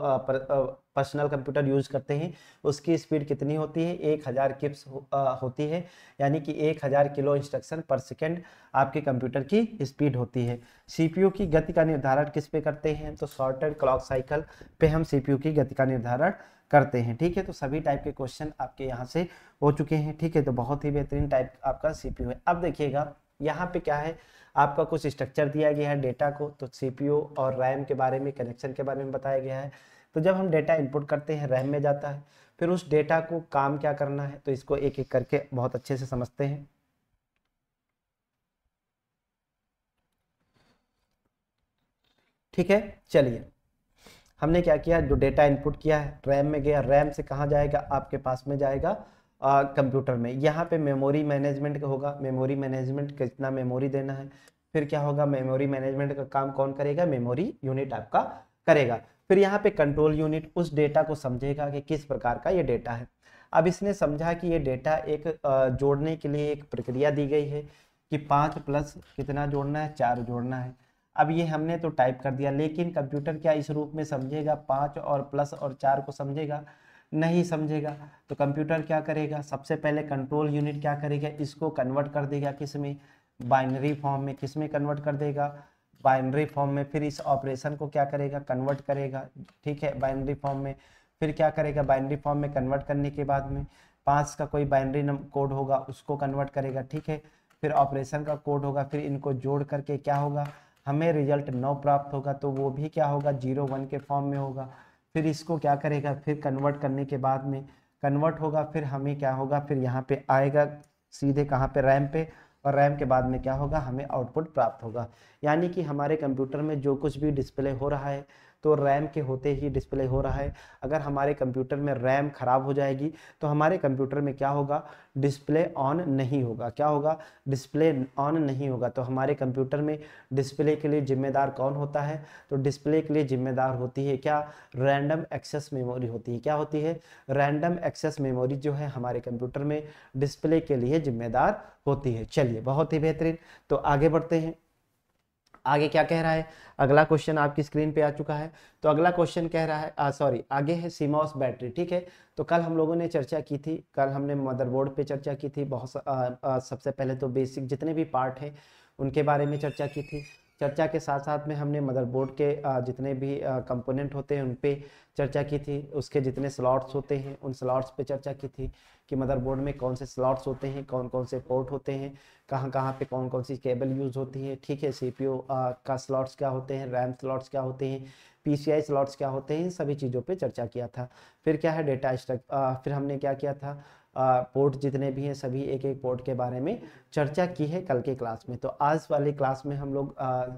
पर्सनल कंप्यूटर यूज करते हैं उसकी स्पीड कितनी होती है एक हज़ार किप्स हो, आ, होती है यानी कि एक हज़ार किलो इंस्ट्रक्शन पर सेकेंड आपके कंप्यूटर की स्पीड होती है सीपीयू की गति का निर्धारण किस पे करते हैं तो शॉर्टेड क्लॉक साइकिल पे हम सीपीयू की गति का निर्धारण करते हैं ठीक है तो सभी टाइप के क्वेश्चन आपके यहाँ से हो चुके हैं ठीक है तो बहुत ही बेहतरीन टाइप आपका सी है अब देखिएगा यहाँ पे क्या है आपका कुछ स्ट्रक्चर दिया गया है डेटा को तो सी और रैम के बारे में कनेक्शन के बारे में बताया गया है तो जब हम डेटा इनपुट करते हैं रैम में जाता है फिर उस डेटा को काम क्या करना है तो इसको एक एक करके बहुत अच्छे से समझते हैं ठीक है चलिए हमने क्या किया जो डेटा इनपुट किया है रैम में गया रैम से कहाँ जाएगा आपके पास में जाएगा कंप्यूटर में यहाँ पे मेमोरी मैनेजमेंट का होगा मेमोरी मैनेजमेंट कितना मेमोरी देना है फिर क्या होगा मेमोरी मैनेजमेंट का काम कौन करेगा मेमोरी यूनिट आपका करेगा फिर यहाँ पे कंट्रोल यूनिट उस डेटा को समझेगा कि किस प्रकार का ये डेटा है अब इसने समझा कि ये डेटा एक जोड़ने के लिए एक प्रक्रिया दी गई है कि पाँच प्लस कितना जोड़ना है चार जोड़ना है अब ये हमने तो टाइप कर दिया लेकिन कंप्यूटर क्या इस रूप में समझेगा पाँच और प्लस और चार को समझेगा नहीं समझेगा तो कंप्यूटर क्या करेगा सबसे पहले कंट्रोल यूनिट क्या करेगा इसको कन्वर्ट कर देगा किस में बाइनरी फॉर्म में किस में कन्वर्ट कर देगा बाइनरी फॉर्म में फिर इस ऑपरेशन को क्या करेगा कन्वर्ट करेगा ठीक है बाइनरी फॉर्म में फिर क्या करेगा बाइनरी फॉर्म में कन्वर्ट करने के बाद में पाँच का कोई बाइनरी कोड होगा उसको कन्वर्ट करेगा ठीक है फिर ऑपरेशन का कोड होगा फिर इनको जोड़ करके क्या होगा हमें रिजल्ट नौ प्राप्त होगा तो वो भी क्या होगा जीरो वन के फॉर्म में होगा फिर इसको क्या करेगा फिर कन्वर्ट करने के बाद में कन्वर्ट होगा फिर हमें क्या होगा फिर यहाँ पे आएगा सीधे कहाँ पे रैम पे और रैम के बाद में क्या होगा हमें आउटपुट प्राप्त होगा यानी कि हमारे कंप्यूटर में जो कुछ भी डिस्प्ले हो रहा है तो रैम के होते ही डिस्प्ले हो रहा है अगर हमारे कंप्यूटर में रैम ख़राब हो जाएगी तो हमारे कंप्यूटर में क्या होगा डिस्प्ले ऑन नहीं होगा क्या होगा डिस्प्ले ऑन नहीं होगा तो हमारे कंप्यूटर में डिस्प्ले के लिए जिम्मेदार कौन होता है तो डिस्प्ले के लिए जिम्मेदार होती है क्या रैंडम एक्सेस मेमोरी होती है क्या होती है रैंडम एक्सेस मेमोरी जो है हमारे कंप्यूटर में डिस्प्ले के लिए जिम्मेदार होती है चलिए बहुत ही बेहतरीन तो आगे बढ़ते हैं आगे क्या कह रहा है अगला क्वेश्चन आपकी स्क्रीन पे आ चुका है तो अगला क्वेश्चन कह रहा है सॉरी आगे है सीमॉस बैटरी ठीक है तो कल हम लोगों ने चर्चा की थी कल हमने मदरबोर्ड पे चर्चा की थी बहुत सबसे पहले तो बेसिक जितने भी पार्ट हैं उनके बारे में चर्चा की थी चर्चा के साथ साथ में हमने मदरबोर्ड के जितने भी कंपोनेंट होते हैं उन पर चर्चा की थी उसके जितने स्लॉट्स होते हैं उन स्लॉट्स पे चर्चा की थी कि मदरबोर्ड में कौन से स्लॉट्स होते हैं कौन कौन से पोर्ट होते हैं कहाँ कहाँ पे कौन कौन सी केबल यूज़ होती है ठीक है सी का स्लॉट्स क्या होते हैं रैम स्लॉट्स क्या होते हैं पी स्लॉट्स क्या होते हैं सभी चीज़ों पर चर्चा किया था फिर क्या है डेटा स्ट्रक फिर हमने क्या किया था पोर्ट जितने भी हैं सभी एक एक पोर्ट के बारे में चर्चा की है कल के क्लास में तो आज वाली क्लास में हम लोग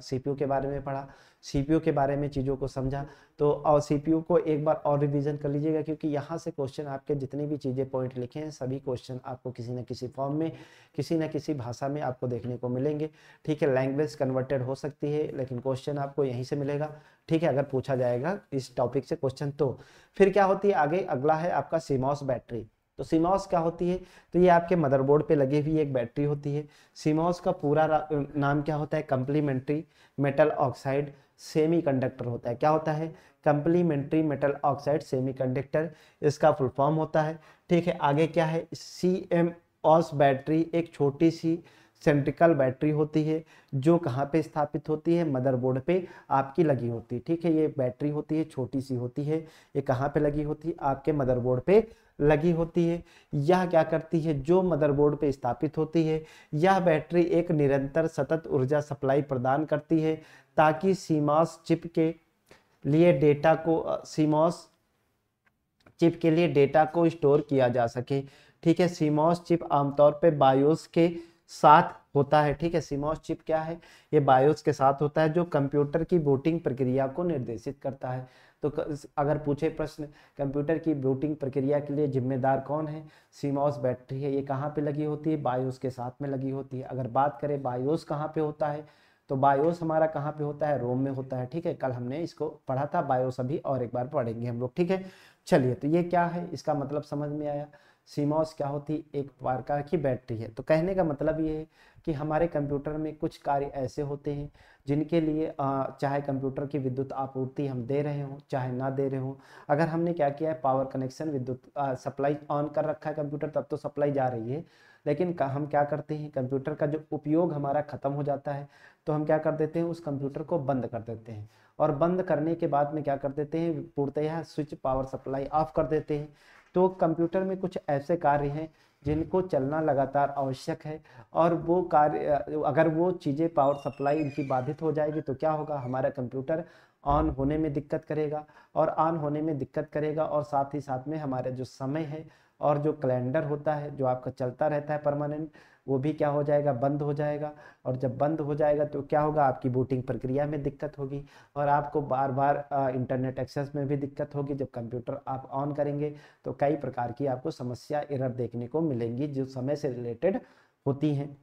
सी के बारे में पढ़ा सी के बारे में चीज़ों को समझा तो और सी को एक बार और रिवीजन कर लीजिएगा क्योंकि यहाँ से क्वेश्चन आपके जितने भी चीज़ें पॉइंट लिखे हैं सभी क्वेश्चन आपको किसी न किसी फॉर्म में किसी न किसी भाषा में आपको देखने को मिलेंगे ठीक है लैंग्वेज कन्वर्टेड हो सकती है लेकिन क्वेश्चन आपको यहीं से मिलेगा ठीक है अगर पूछा जाएगा इस टॉपिक से क्वेश्चन तो फिर क्या होती है आगे अगला है आपका सीमॉस बैटरी तो सीमॉस क्या होती है तो ये आपके मदरबोर्ड पे लगी हुई एक बैटरी होती है सीमॉस का पूरा नाम क्या होता है कम्प्लीमेंट्री मेटल ऑक्साइड सेमीकंडक्टर होता है क्या होता है कम्प्लीमेंट्री मेटल ऑक्साइड सेमीकंडक्टर इसका फुल फॉर्म होता है ठीक है आगे क्या है सी एम ऑस बैटरी एक छोटी सी सेंट्रिकल बैटरी होती है जो कहाँ पे स्थापित होती है मदरबोर्ड पे आपकी लगी होती है ठीक है ये बैटरी होती है छोटी सी होती है ये कहाँ पे लगी होती है आपके मदरबोर्ड पे लगी होती है यह क्या करती है जो मदरबोर्ड पे स्थापित होती है यह बैटरी एक निरंतर सतत ऊर्जा सप्लाई प्रदान करती है ताकि सीमास चिप के लिए डेटा को सीमास चिप के लिए डेटा को स्टोर किया जा सके ठीक है सीमॉस चिप आमतौर पे बायोस के साथ होता है ठीक है सीमॉस चिप क्या है ये बायोस के साथ होता है जो कंप्यूटर की बूटिंग प्रक्रिया को निर्देशित करता है तो अगर पूछे प्रश्न कंप्यूटर की बूटिंग प्रक्रिया के लिए जिम्मेदार कौन है सीमॉस बैटरी है ये कहाँ पे लगी होती है बायोस के साथ में लगी होती है अगर बात करें बायोस कहाँ पे होता है तो बायोस हमारा कहाँ पे होता है रोम में होता है ठीक है कल हमने इसको पढ़ा था बायोस अभी और एक बार पढ़ेंगे हम लोग ठीक है चलिए तो ये क्या है इसका मतलब समझ में आया सीमॉस क्या होती है एक प्रकार की बैटरी है तो कहने का मतलब ये है कि हमारे कंप्यूटर में कुछ कार्य ऐसे होते हैं जिनके लिए चाहे कंप्यूटर की विद्युत आपूर्ति हम दे रहे हों चाहे ना दे रहे हों अगर हमने क्या किया है पावर कनेक्शन विद्युत सप्लाई ऑन कर रखा है कंप्यूटर तब तो सप्लाई जा रही है लेकिन हम क्या करते हैं कंप्यूटर का जो उपयोग हमारा ख़त्म हो जाता है तो हम क्या कर देते हैं उस कंप्यूटर को बंद कर देते हैं और बंद करने के बाद में क्या कर देते हैं पूर्तया स्विच पावर सप्लाई ऑफ कर देते हैं तो कंप्यूटर में कुछ ऐसे कार्य हैं जिनको चलना लगातार आवश्यक है और वो कार्य अगर वो चीज़ें पावर सप्लाई इनकी बाधित हो जाएगी तो क्या होगा हमारा कंप्यूटर ऑन होने में दिक्कत करेगा और ऑन होने में दिक्कत करेगा और साथ ही साथ में हमारा जो समय है और जो कैलेंडर होता है जो आपका चलता रहता है परमानेंट वो भी क्या हो जाएगा बंद हो जाएगा और जब बंद हो जाएगा तो क्या होगा आपकी बूटिंग प्रक्रिया में दिक्कत होगी और आपको बार बार इंटरनेट एक्सेस में भी दिक्कत होगी जब कंप्यूटर आप ऑन करेंगे तो कई प्रकार की आपको समस्या इरर देखने को मिलेंगी जो समय से रिलेटेड होती हैं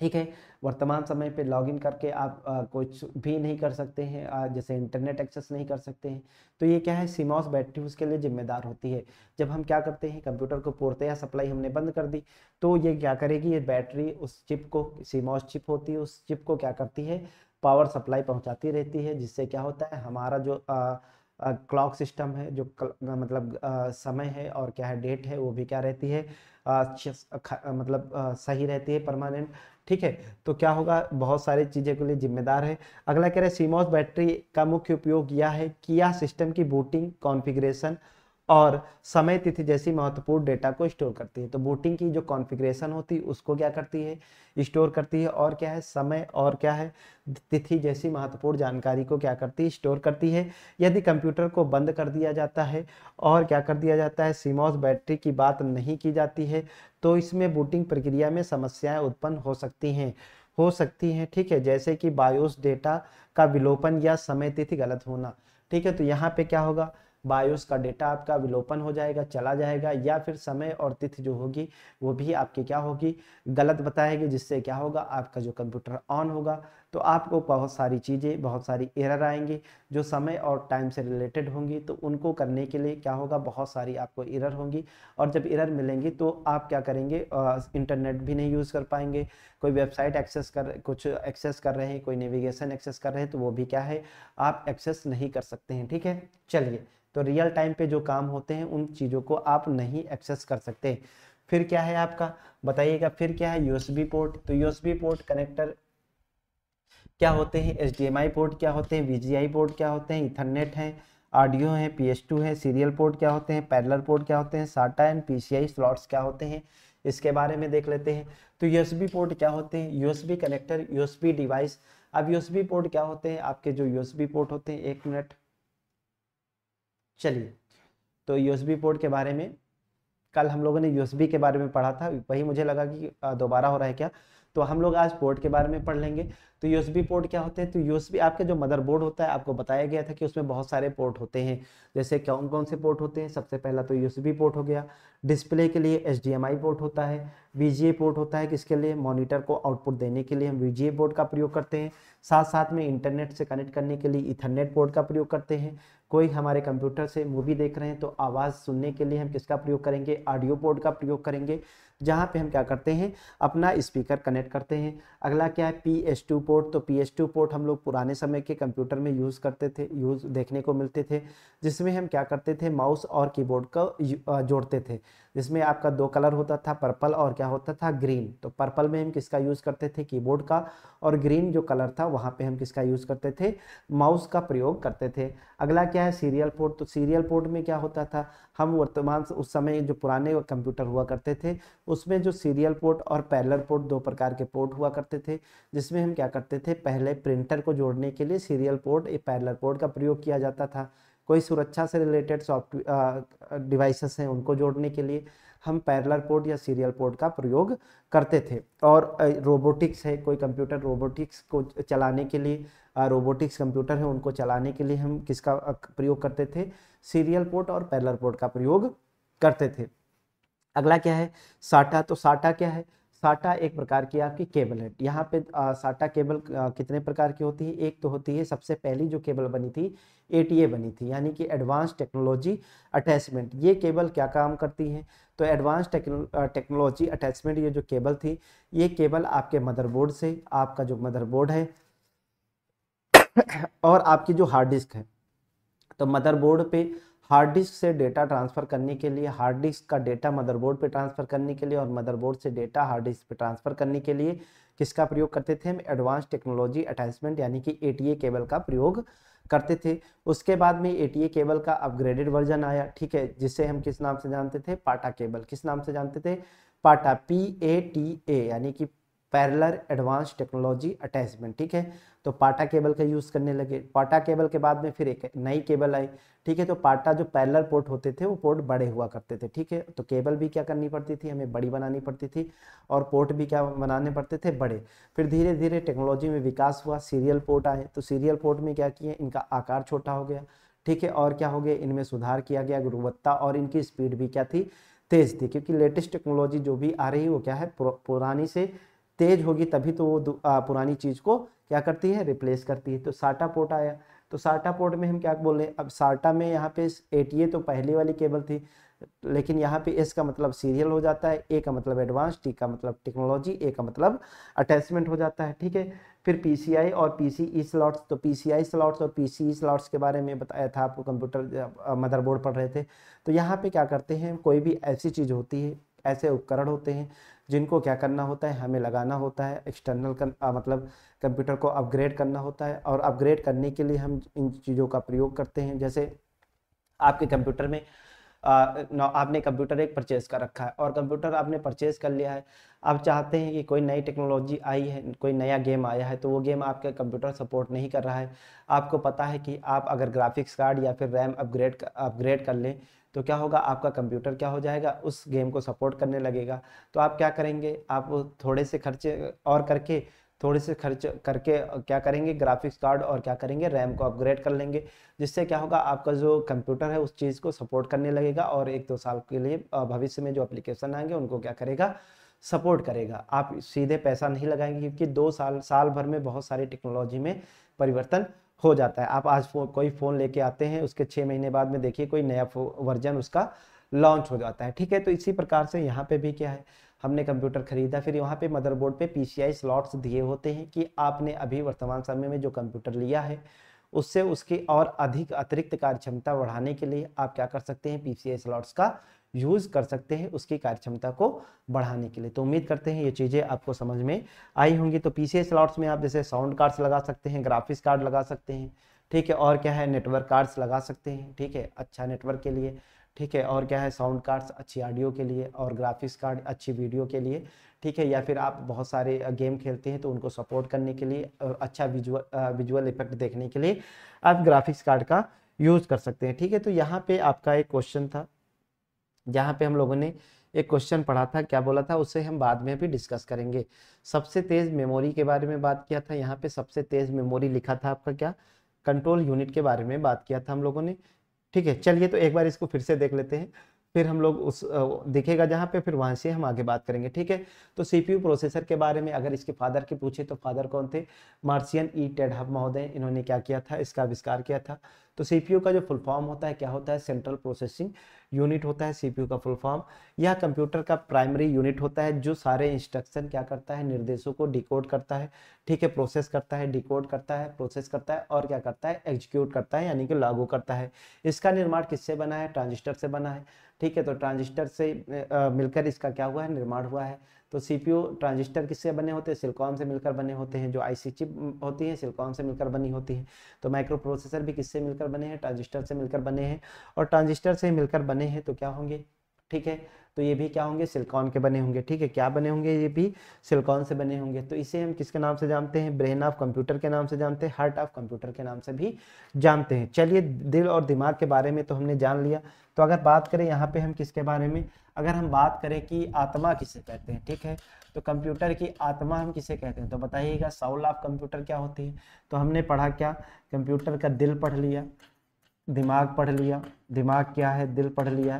ठीक है वर्तमान समय पे लॉगिन करके आप आ, कुछ भी नहीं कर सकते हैं आ, जैसे इंटरनेट एक्सेस नहीं कर सकते हैं तो ये क्या है सीमॉस बैटरी उसके लिए जिम्मेदार होती है जब हम क्या करते हैं कंप्यूटर को पोर्ते या सप्लाई हमने बंद कर दी तो ये क्या करेगी ये बैटरी उस चिप को सीमॉस चिप होती है उस चिप को क्या करती है पावर सप्लाई पहुँचाती रहती है जिससे क्या होता है हमारा जो आ, क्लॉक सिस्टम है जो मतलब समय है और क्या है डेट है वो भी क्या रहती है मतलब सही रहती है परमानेंट ठीक है तो क्या होगा बहुत सारी चीज़ों के लिए जिम्मेदार है अगला कह रहे हैं सीमॉस बैटरी का मुख्य उपयोग यह है किया सिस्टम की बूटिंग कॉन्फ़िगरेशन और समय तिथि जैसी महत्वपूर्ण डेटा को स्टोर करती है तो बूटिंग की जो कॉन्फ़िगरेशन होती है उसको क्या करती है स्टोर करती है और क्या है समय और क्या है तिथि जैसी महत्वपूर्ण जानकारी को क्या करती है स्टोर करती है यदि कंप्यूटर को बंद कर दिया जाता है और क्या कर दिया जाता है सीमॉस बैटरी की बात नहीं की जाती है तो इसमें बूटिंग प्रक्रिया में समस्याएँ उत्पन्न हो सकती हैं हो सकती हैं ठीक है जैसे कि बायोस डेटा का विलोपन या समय तिथि गलत होना ठीक है तो यहाँ पर क्या होगा बायोस का डेटा आपका विलोपन हो जाएगा चला जाएगा या फिर समय और तिथि जो होगी वो भी आपकी क्या होगी गलत बताएगी जिससे क्या होगा आपका जो कंप्यूटर ऑन होगा तो आपको बहुत सारी चीज़ें बहुत सारी एरर आएंगी जो समय और टाइम से रिलेटेड होंगी तो उनको करने के लिए क्या होगा बहुत सारी आपको एरर होंगी और जब एरर मिलेंगी तो आप क्या करेंगे इंटरनेट भी नहीं यूज़ कर पाएंगे कोई वेबसाइट एक्सेस कर कुछ एक्सेस कर रहे हैं कोई नेविगेशन एक्सेस कर रहे हैं तो वो भी क्या है आप एक्सेस नहीं कर सकते हैं ठीक है चलिए तो रियल टाइम पे जो काम होते हैं उन चीज़ों को आप नहीं एक्सेस कर सकते फिर क्या है आपका बताइएगा फिर क्या है यूएसबी पोर्ट तो यूएसबी पोर्ट कनेक्टर क्या होते हैं एच पोर्ट क्या होते हैं वी पोर्ट क्या होते हैं इथरनेट हैं ऑडियो हैं पी टू है सीरियल पोर्ट क्या होते हैं पैरलर पोर्ट क्या होते हैं SATA and P C I slots क्या होते हैं इसके बारे में देख लेते हैं तो यूएसबी पोर्ट क्या होते हैं यूएसबी कनेक्टर यूएसबी डिवाइस अब यूएसबी पोर्ट क्या होते हैं आपके जो यूएसबी पोर्ट होते हैं एक मिनट चलिए तो यूएसबी पोर्ट के बारे में कल हम लोगों ने यूएसबी के बारे में पढ़ा था वही मुझे लगा कि दोबारा हो रहा है क्या तो हम लोग आज पोर्ट के बारे में पढ़ लेंगे तो यूएसबी पोर्ट क्या होते हैं तो यूएसबी आपके जो मदरबोर्ड होता है आपको बताया गया था कि उसमें बहुत सारे पोर्ट होते हैं जैसे कौन कौन से पोर्ट होते हैं सबसे पहला तो यूएसबी पोर्ट हो गया डिस्प्ले के लिए एच पोर्ट होता है वी पोर्ट होता है किसके लिए मॉनिटर को आउटपुट देने के लिए हम वी पोर्ट का प्रयोग करते हैं साथ साथ में इंटरनेट से कनेक्ट करने के लिए इथरनेट पोर्ट का प्रयोग करते हैं कोई हमारे कंप्यूटर से मूवी देख रहे हैं तो आवाज़ सुनने के लिए हम किसका प्रयोग करेंगे ऑडियो बोर्ड का प्रयोग करेंगे जहाँ पे हम क्या करते हैं अपना स्पीकर कनेक्ट करते हैं अगला क्या है पी एस टू पोर्ट तो पी एस टू पोर्ट हम लोग पुराने समय के कंप्यूटर में यूज़ करते थे यूज़ देखने को मिलते थे जिसमें हम क्या करते थे माउस और कीबोर्ड का जोड़ते थे जिसमें आपका दो कलर होता था पर्पल और क्या होता था ग्रीन तो पर्पल में हम किसका यूज़ करते थे कीबोर्ड का और ग्रीन जो कलर था वहाँ पर हम किसका यूज़ करते थे माउस का प्रयोग करते थे अगला क्या है सीरियल पोर्ट तो सीरियल पोर्ट में क्या होता था हम वर्तमान उस समय जो पुराने कंप्यूटर हुआ करते थे उसमें जो सीरियल पोर्ट और पैलर पोर्ट दो प्रकार के पोर्ट हुआ करते थे जिसमें हम क्या करते थे पहले प्रिंटर को जोड़ने के लिए सीरियल पोर्ट या पैलर पोर्ट का प्रयोग किया जाता था कोई सुरक्षा से रिलेटेड सॉफ्टवेयर डिवाइसेस हैं उनको जोड़ने के लिए हम पैरलर पोर्ट या सीरियल पोर्ट का प्रयोग करते थे और रोबोटिक्स है कोई कंप्यूटर रोबोटिक्स को चलाने के लिए रोबोटिक्स कंप्यूटर है उनको चलाने के लिए हम किसका प्रयोग करते थे सीरियल पोर्ट और पैरलर पोर्ट का प्रयोग करते थे अगला क्या है साटा तो साटा क्या है साटा एक प्रकार की आपकी केबल है यहाँ पे आ, साटा केबल आ, कितने प्रकार की होती है एक तो होती है सबसे पहली जो केबल बनी थी एटीए बनी थी यानी कि एडवांस टेक्नोलॉजी अटैचमेंट ये केबल क्या काम करती है तो एडवांस टेक्नोलॉजी अटैचमेंट ये जो केबल थी ये केबल आपके मदरबोर्ड से आपका जो मदरबोर्ड है और आपकी जो हार्ड डिस्क है तो मदरबोर्ड पे हार्ड डिस्क से डेटा ट्रांसफ़र करने के लिए हार्ड डिस्क का डेटा मदरबोर्ड पे ट्रांसफ़र करने के लिए और मदरबोर्ड से डेटा हार्ड डिस्क पे ट्रांसफ़र करने के लिए किसका प्रयोग करते थे हम एडवांस टेक्नोलॉजी अटैचमेंट यानी कि ए केबल का प्रयोग करते थे उसके बाद में ए केबल का अपग्रेडेड वर्जन आया ठीक है जिसे हम किस नाम से जानते थे पाटा केबल किस नाम से जानते थे पाटा पी ए टी ए यानी कि पैरलर एडवांस टेक्नोलॉजी अटैचमेंट ठीक है तो पाटा केबल का यूज़ करने लगे पाटा केबल के बाद में फिर एक नई केबल आई ठीक है तो पाटा जो पैरलर पोर्ट होते थे वो पोर्ट बड़े हुआ करते थे ठीक है तो केबल भी क्या करनी पड़ती थी हमें बड़ी बनानी पड़ती थी और पोर्ट भी क्या बनाने पड़ते थे बड़े फिर धीरे धीरे टेक्नोलॉजी में विकास हुआ सीरियल पोर्ट आए तो सीरियल पोर्ट में क्या किए इनका आकार छोटा हो गया ठीक है और क्या हो गया इनमें सुधार किया गया गुणवत्ता और इनकी स्पीड भी क्या थी तेज़ थी क्योंकि लेटेस्ट टेक्नोलॉजी जो भी आ रही वो क्या है पुरानी से तेज होगी तभी तो वो आ, पुरानी चीज़ को क्या करती है रिप्लेस करती है तो साटा पोर्ट आया तो साटा पोर्ट में हम क्या बोल रहे हैं अब साटा में यहाँ पे ए तो पहली वाली केबल थी लेकिन यहाँ पे एस का मतलब सीरियल हो जाता है ए का मतलब एडवांस टी का मतलब टेक्नोलॉजी ए का मतलब अटैचमेंट हो जाता है ठीक है फिर पीसीआई और पीसीई स्लॉट्स e तो पीसीआई स्लॉट्स और पीसीई स्लॉट्स e के बारे में बताया था आपको कंप्यूटर मदरबोर्ड पढ़ रहे थे तो यहाँ पे क्या करते हैं कोई भी ऐसी चीज़ होती है ऐसे उपकरण होते हैं जिनको क्या करना होता है हमें लगाना होता है एक्सटर्नल मतलब कंप्यूटर को अपग्रेड करना होता है और अपग्रेड करने के लिए हम इन चीज़ों का प्रयोग करते हैं जैसे आपके कंप्यूटर में आपने कंप्यूटर एक परचेज़ कर रखा है और कंप्यूटर आपने परचेज़ कर लिया है आप चाहते हैं कि कोई नई टेक्नोलॉजी आई है कोई नया गेम आया है तो वो गेम आपका कंप्यूटर सपोर्ट नहीं कर रहा है आपको पता है कि आप अगर ग्राफिक्स कार्ड या फिर रैम अपग्रेड अपग्रेड कर लें तो क्या होगा आपका कंप्यूटर क्या हो जाएगा उस गेम को सपोर्ट करने लगेगा तो आप क्या करेंगे आप थोड़े से खर्चे और करके थोड़े से खर्च करके क्या करेंगे ग्राफिक्स कार्ड और क्या करेंगे रैम को अपग्रेड कर लेंगे जिससे क्या होगा आपका जो कंप्यूटर है उस चीज़ को सपोर्ट करने लगेगा और एक दो साल के लिए भविष्य में जो एप्लीकेशन आएंगे उनको क्या करेगा सपोर्ट करेगा आप सीधे पैसा नहीं लगाएंगे क्योंकि दो साल साल भर में बहुत सारी टेक्नोलॉजी में परिवर्तन हो जाता है आप आज फो, कोई फ़ोन लेके आते हैं उसके छः महीने बाद में देखिए कोई नया वर्जन उसका लॉन्च हो जाता है ठीक है तो इसी प्रकार से यहाँ पे भी क्या है हमने कंप्यूटर खरीदा फिर यहाँ पे मदरबोर्ड पे पीसीआई स्लॉट्स दिए होते हैं कि आपने अभी वर्तमान समय में जो कंप्यूटर लिया है उससे उसकी और अधिक अतिरिक्त कार्य क्षमता बढ़ाने के लिए आप क्या कर सकते हैं पीसीआई स्लॉट्स का यूज़ कर सकते हैं उसकी कार्यक्षमता को बढ़ाने के लिए तो उम्मीद करते हैं ये चीज़ें आपको समझ में आई होंगी तो पी सी स्लॉट्स में आप जैसे साउंड कार्ड्स लगा सकते हैं ग्राफिक्स कार्ड लगा सकते हैं ठीक है और क्या है नेटवर्क कार्ड्स लगा सकते हैं ठीक है अच्छा नेटवर्क के लिए ठीक है और क्या है साउंड कार्ड्स अच्छी ऑडियो के लिए और ग्राफिक्स कार्ड अच्छी वीडियो के लिए ठीक है या फिर आप बहुत सारे गेम खेलते हैं तो उनको सपोर्ट करने के लिए और अच्छा विजुअल विजुअल इफेक्ट देखने के लिए आप ग्राफिक्स कार्ड का यूज़ कर सकते हैं ठीक है तो यहाँ पे आपका एक क्वेश्चन था जहाँ पे हम लोगों ने एक क्वेश्चन पढ़ा था क्या बोला था उसे हम बाद में भी डिस्कस करेंगे सबसे तेज मेमोरी के बारे में बात किया था यहाँ पे सबसे तेज मेमोरी लिखा था आपका क्या कंट्रोल यूनिट के बारे में बात किया था हम लोगों ने ठीक है चलिए तो एक बार इसको फिर से देख लेते हैं फिर हम लोग उस दिखेगा जहाँ पे फिर वहाँ से हम आगे बात करेंगे ठीक है तो सीपीयू प्रोसेसर के बारे में अगर इसके फादर के पूछे तो फादर कौन थे मार्सियन ई हब महोदय इन्होंने क्या किया था इसका आविष्कार किया था तो सीपीयू का जो फुल फॉर्म होता है क्या होता है सेंट्रल प्रोसेसिंग यूनिट होता है सीपीयू का फुल फॉर्म यह कंप्यूटर का प्राइमरी यूनिट होता है जो सारे इंस्ट्रक्शन क्या करता है निर्देशों को डिकोड करता है ठीक है प्रोसेस करता है डिकोड करता है प्रोसेस करता है और क्या करता है एग्जीक्यूट करता है यानी कि लागू करता है इसका निर्माण किससे बना है ट्रांजिस्टर से बना है ठीक है तो ट्रांजिस्टर से मिलकर इसका क्या हुआ है निर्माण हुआ है तो सीपीयू ट्रांजिस्टर किससे बने होते हैं सिलिकॉन से मिलकर बने होते हैं जो आईसी चिप होती है सिलिकॉन से मिलकर बनी होती है तो माइक्रो प्रोसेसर भी किससे मिलकर बने हैं ट्रांजिस्टर से मिलकर बने हैं और ट्रांजिस्टर से मिलकर बने हैं तो क्या होंगे ठीक है तो ये भी क्या होंगे सिलिकॉन के बने होंगे ठीक है क्या बने होंगे ये भी सिलिकॉन से बने होंगे तो इसे हम किसके नाम से जानते हैं ब्रेन ऑफ कंप्यूटर के नाम से जानते हैं हार्ट ऑफ कंप्यूटर के नाम से भी जानते हैं चलिए दिल और दिमाग के बारे में तो हमने जान लिया तो अगर बात करें यहाँ पे हम किसके बारे में अगर हम बात करें कि आत्मा किसे कहते हैं ठीक है तो कंप्यूटर की आत्मा हम किसे कहते हैं तो बताइएगा साउल ऑफ कंप्यूटर क्या होती है तो हमने पढ़ा क्या कंप्यूटर का दिल पढ़ लिया दिमाग पढ़ लिया दिमाग क्या है दिल पढ़ लिया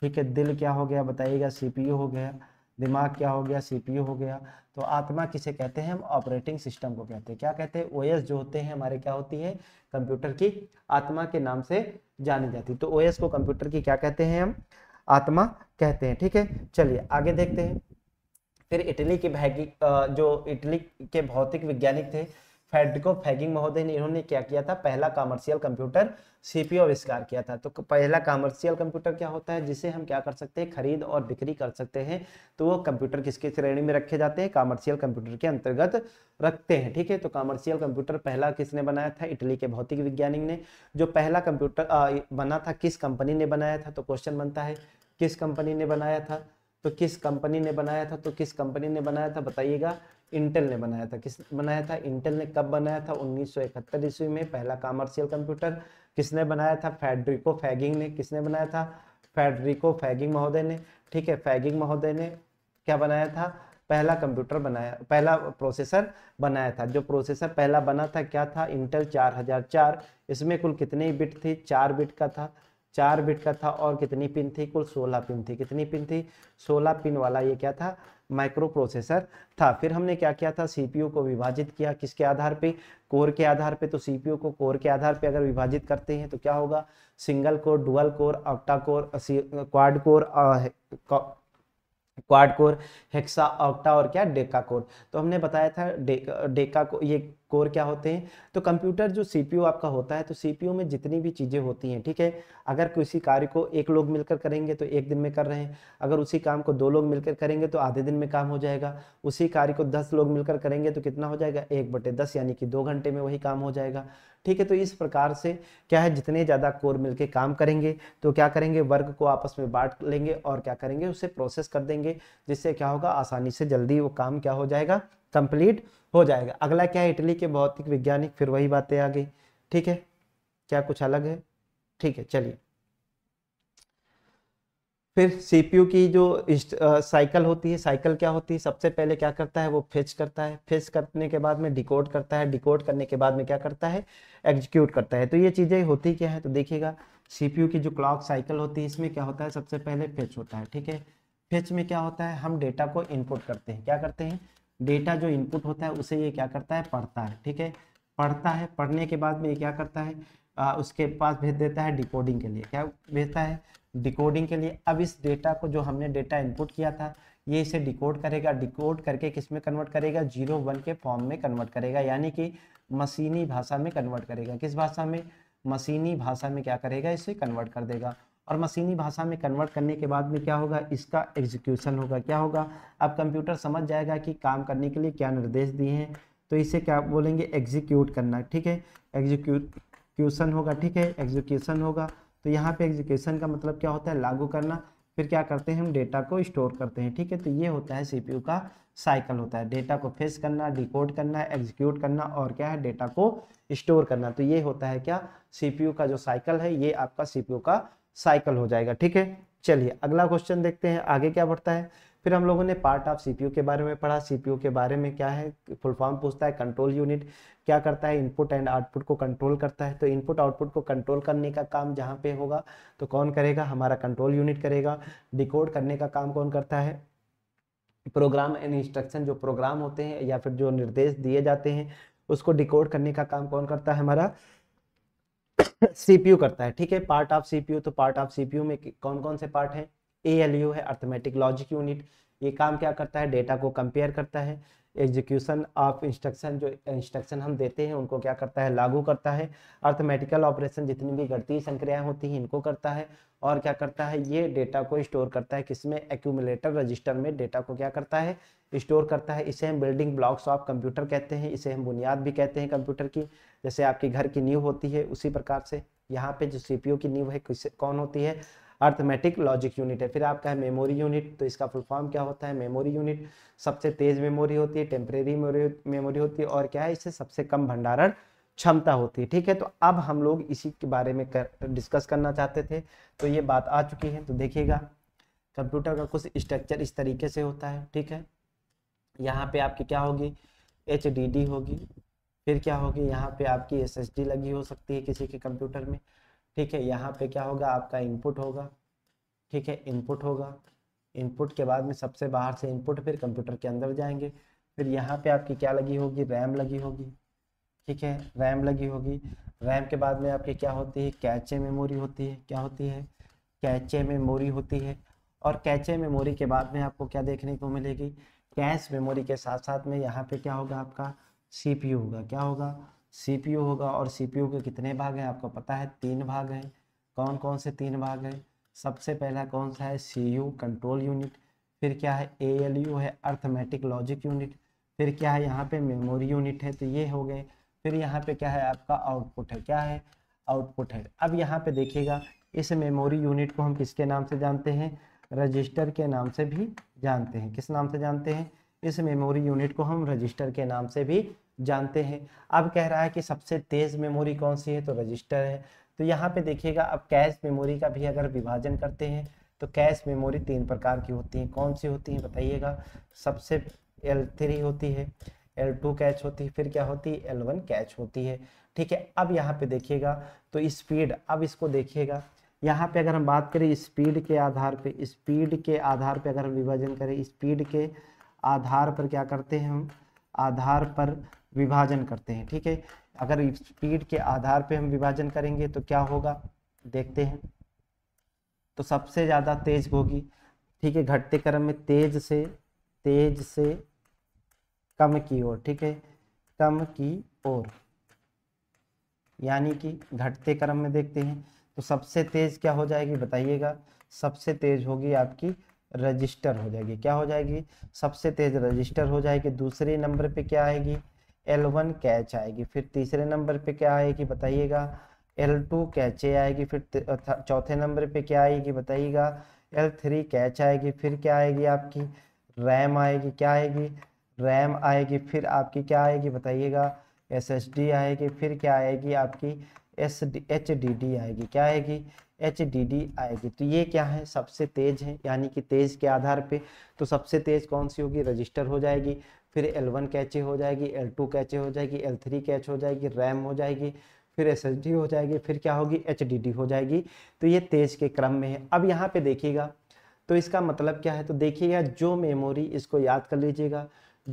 ठीक है दिल क्या हो गया बताइएगा सीपीयू हो गया दिमाग क्या हो गया सीपीयू हो गया तो आत्मा किसे कहते हैं हम ऑपरेटिंग सिस्टम को कहते हैं क्या कहते हैं ओएस जो होते हैं हमारे क्या होती है कंप्यूटर की आत्मा के नाम से जानी जाती तो ओएस को कंप्यूटर की क्या कहते हैं हम आत्मा कहते हैं ठीक है चलिए आगे देखते हैं फिर इटली के भैगिक जो इटली के भौतिक वैज्ञानिक थे फेडरिको फैगिंग महोदय ने इन्होंने क्या किया था पहला कॉमर्शियल कंप्यूटर सीपीओ आविष्कार किया था तो पहला कॉमर्शियल कंप्यूटर क्या होता है जिसे हम क्या कर सकते हैं खरीद और बिक्री कर सकते हैं तो वो कंप्यूटर किसके श्रेणी में रखे जाते हैं कॉमर्शियल कंप्यूटर के अंतर्गत रखते हैं ठीक है तो कॉमर्शियल कंप्यूटर पहला किसने बनाया था इटली के भौतिक विज्ञानिक ने जो पहला कंप्यूटर बना था किस कंपनी ने बनाया था तो क्वेश्चन बनता है किस कंपनी ने बनाया था तो किस कंपनी ने बनाया था तो किस कंपनी ने बनाया था बताइएगा इंटेल ने बनाया था किस बनाया था इंटेल ने कब बनाया था 1971 ईस्वी में पहला कॉमर्शियल कंप्यूटर किसने बनाया था फेडरिको फैगिंग ने किसने बनाया था फेडरिको फैगिंग महोदय ने ठीक है फैगिंग महोदय ने क्या बनाया था पहला कंप्यूटर बनाया पहला प्रोसेसर बनाया था जो प्रोसेसर पहला बना था क्या था इंटेल 4004 इसमें कुल कितने बिट थे चार बिट का था चार बिट का था और कितनी पिन थी कुल सोलह पिन थी कितनी पिन थी सोलह पिन वाला ये क्या था माइक्रो प्रोसेसर था फिर हमने क्या किया था सीपीयू को विभाजित किया किसके आधार पे कोर के आधार पे तो सीपीयू को कोर के आधार पे अगर विभाजित करते हैं तो क्या होगा single core dual core octa core quad core quad core hexa octa और क्या डेका कोर तो हमने बताया था डेका को ये कोर क्या होते हैं तो कंप्यूटर जो सीपीयू आपका होता है तो सीपीयू में जितनी भी चीज़ें होती हैं ठीक है अगर किसी कार्य को एक लोग मिलकर करेंगे तो एक दिन में कर रहे हैं अगर उसी काम को दो लोग मिलकर करेंगे तो आधे दिन में काम हो जाएगा उसी कार्य को दस लोग मिलकर करेंगे तो कितना हो जाएगा एक बटे दस यानी कि दो घंटे में वही काम हो जाएगा ठीक है तो इस प्रकार से क्या है जितने ज़्यादा कोर मिलकर काम करेंगे तो क्या करेंगे वर्ग को आपस में बांट लेंगे और क्या करेंगे उसे प्रोसेस कर देंगे जिससे क्या होगा आसानी से जल्दी वो काम क्या हो जाएगा कंप्लीट हो जाएगा अगला क्या है इटली के भौतिक वैज्ञानिक फिर वही बातें आ गई ठीक है क्या कुछ अलग है ठीक है चलिए फिर सीपीयू की जो साइकिल होती है साइकिल क्या होती है सबसे पहले क्या करता है वो फेच करता है फेच करने के बाद में डिकोड करता है डिकोड करने के बाद में क्या करता है एग्जीक्यूट करता है तो ये चीज़ें होती क्या है तो देखिएगा सीपीयू की जो क्लॉक साइकिल होती है इसमें क्या होता है सबसे पहले फेच होता है ठीक है फेच में क्या होता है हम डेटा को इनपुट करते हैं क्या करते हैं डेटा जो इनपुट होता है उसे ये क्या करता है पढ़ता है ठीक है पढ़ता है पढ़ने के बाद में ये क्या करता है आ, उसके पास भेज देता है डिकोडिंग के लिए क्या भेजता है डिकोडिंग के लिए अब इस डेटा को जो हमने डेटा इनपुट किया था ये इसे डिकोड करेगा डिकोड करके किस में कन्वर्ट करेगा जीरो वन के फॉर्म में कन्वर्ट करेगा यानी कि मशीनी भाषा में कन्वर्ट करेगा किस भाषा में मशीनी भाषा में क्या करेगा इसे कन्वर्ट कर देगा और मशीनी भाषा में कन्वर्ट करने के बाद में क्या होगा इसका एग्जीक्यूशन होगा क्या होगा अब कंप्यूटर समझ जाएगा कि काम करने के लिए क्या निर्देश दिए हैं तो इसे क्या बोलेंगे एग्जीक्यूट करना ठीक है एग्जीक्यूशन होगा ठीक है एग्जीक्यूशन होगा तो यहाँ पे एग्जीक्यूशन का मतलब क्या होता है लागू करना फिर क्या करते हैं हम डेटा को स्टोर करते हैं ठीक है तो ये होता है सीपीयू का साइकिल होता है डेटा को फेस करना डिकोड करना एग्जीक्यूट करना और क्या है डेटा को स्टोर करना तो ये होता है क्या सीपीयू का जो साइकिल है ये आपका सीपीयू का साइकिल हो जाएगा ठीक है चलिए अगला क्वेश्चन देखते हैं आगे क्या बढ़ता है फिर हम लोगों ने पार्ट ऑफ सीपीयू के बारे में पढ़ा सीपीयू के बारे में क्या है फुल फॉर्म पूछता है कंट्रोल यूनिट क्या करता है इनपुट एंड आउटपुट को कंट्रोल करता है तो इनपुट आउटपुट को कंट्रोल करने का काम जहाँ पे होगा तो कौन करेगा हमारा कंट्रोल यूनिट करेगा डिकोड करने का काम कौन करता है प्रोग्राम एंड इंस्ट्रक्शन जो प्रोग्राम होते हैं या फिर जो निर्देश दिए जाते हैं उसको डिकोड करने का काम कौन करता है हमारा सीपीयू करता है ठीक है पार्ट ऑफ सीपीयू तो पार्ट ऑफ सीपीयू में कौन कौन से पार्ट है ए है अर्थमेटिक लॉजिक यूनिट ये काम क्या करता है डेटा को कंपेयर करता है एग्जीक्यूशन ऑफ इंस्ट्रक्शन जो इंस्ट्रक्शन हम देते हैं उनको क्या करता है लागू करता है अर्थमेटिकल ऑपरेशन जितनी भी गणतीय संक्रियाएं होती हैं इनको करता है और क्या करता है ये डेटा को स्टोर करता है किसमें एक्यूमुलेटर रजिस्टर में डेटा को क्या करता है स्टोर करता है इसे हम बिल्डिंग ब्लॉक्स ऑफ कंप्यूटर कहते हैं इसे हम बुनियाद भी कहते हैं कंप्यूटर की जैसे आपके घर की नींव होती है उसी प्रकार से यहाँ पे जो सीपीयू की नींव है कौन होती है अर्थमेटिक लॉजिक यूनिट है फिर आपका है मेमोरी यूनिट तो इसका फुल फॉर्म क्या होता है मेमोरी यूनिट सबसे तेज़ मेमोरी होती है टेम्परेरी मेमोरी होती है और क्या है इससे सबसे कम भंडारण क्षमता होती है ठीक है तो अब हम लोग इसी के बारे में कर डिस्कस करना चाहते थे तो ये बात आ चुकी है तो देखिएगा कंप्यूटर का कुछ स्ट्रक्चर इस तरीके से होता है ठीक है यहाँ पे आपकी क्या होगी एच होगी फिर क्या होगी यहाँ पे आपकी एस लगी हो सकती है किसी के कंप्यूटर में ठीक है यहाँ पे क्या होगा आपका इनपुट होगा ठीक है इनपुट होगा इनपुट के बाद में सबसे बाहर से इनपुट फिर कंप्यूटर के अंदर जाएंगे फिर यहाँ पे आपकी क्या लगी होगी रैम लगी होगी ठीक है रैम लगी होगी रैम के बाद में आपकी क्या होती है कैचे मेमोरी होती है क्या होती है कैचे मेमोरी होती है और कैचे मेमोरी के बाद में आपको क्या देखने को मिलेगी कैश मेमोरी के साथ साथ में यहाँ पे क्या होगा आपका सीपीयू होगा क्या होगा सीपीयू होगा और सीपीयू के कितने भाग हैं आपको पता है तीन भाग हैं कौन कौन से तीन भाग हैं सबसे पहला कौन सा है सी यू कंट्रोल यूनिट फिर क्या है ए एल यू है अर्थमेटिक लॉजिक यूनिट फिर क्या है यहाँ पे मेमोरी यूनिट है तो ये हो गए फिर यहाँ पे क्या है आपका आउटपुट है क्या है आउटपुट है अब यहाँ पे देखिएगा इस मेमोरी यूनिट को हम किसके नाम से जानते हैं रजिस्टर के नाम से भी जानते हैं किस नाम से जानते हैं इस मेमोरी यूनिट को हम रजिस्टर के नाम से भी जानते हैं अब कह रहा है कि सबसे तेज़ मेमोरी कौन सी है तो रजिस्टर है तो यहाँ पे देखिएगा अब कैश मेमोरी का भी अगर विभाजन करते हैं तो कैश मेमोरी तीन प्रकार की होती हैं कौन सी होती हैं बताइएगा सबसे एल थ्री होती है एल टू कैच होती है फिर क्या होती है एल वन कैच होती है ठीक है अब यहाँ पे देखिएगा तो स्पीड अब इसको देखिएगा यहाँ पे अगर हम बात करें स्पीड के आधार पे स्पीड के आधार पे अगर हम विभाजन करें स्पीड के आधार पर क्या करते हैं हम आधार पर विभाजन करते हैं ठीक है अगर स्पीड के आधार पे हम विभाजन करेंगे तो क्या होगा देखते हैं तो सबसे ज़्यादा तेज होगी ठीक है घटते क्रम में तेज से तेज से कम की ओर ठीक है कम की ओर यानी कि घटते क्रम में देखते हैं तो सबसे तेज क्या हो जाएगी बताइएगा सबसे तेज होगी आपकी रजिस्टर हो जाएगी क्या हो जाएगी सबसे तेज रजिस्टर हो जाएगी दूसरे नंबर पे क्या आएगी एल वन कैच आएगी फिर तीसरे नंबर पे क्या आएगी बताइएगा एल टू कैचे आएगी फिर चौथे नंबर पे क्या आएगी बताइएगा एल थ्री कैच आएगी फिर क्या आएगी आपकी रैम आएगी क्या आएगी रैम आएगी फिर आपकी क्या आएगी बताइएगा एस एस डी आएगी फिर क्या आएगी आपकी S D H D D आएगी क्या आएगी एच डी डी आएगी तो ये क्या है सबसे तेज है यानी कि तेज के आधार पे तो सबसे तेज कौन सी होगी रजिस्टर हो जाएगी फिर एल वन कैचे हो जाएगी एल टू कैचे हो जाएगी एल थ्री कैच हो जाएगी रैम हो जाएगी फिर एस हो जाएगी फिर क्या होगी एच हो जाएगी तो ये तेज के क्रम में है अब यहाँ पे देखिएगा तो इसका मतलब क्या है तो देखिएगा जो मेमोरी इसको याद कर लीजिएगा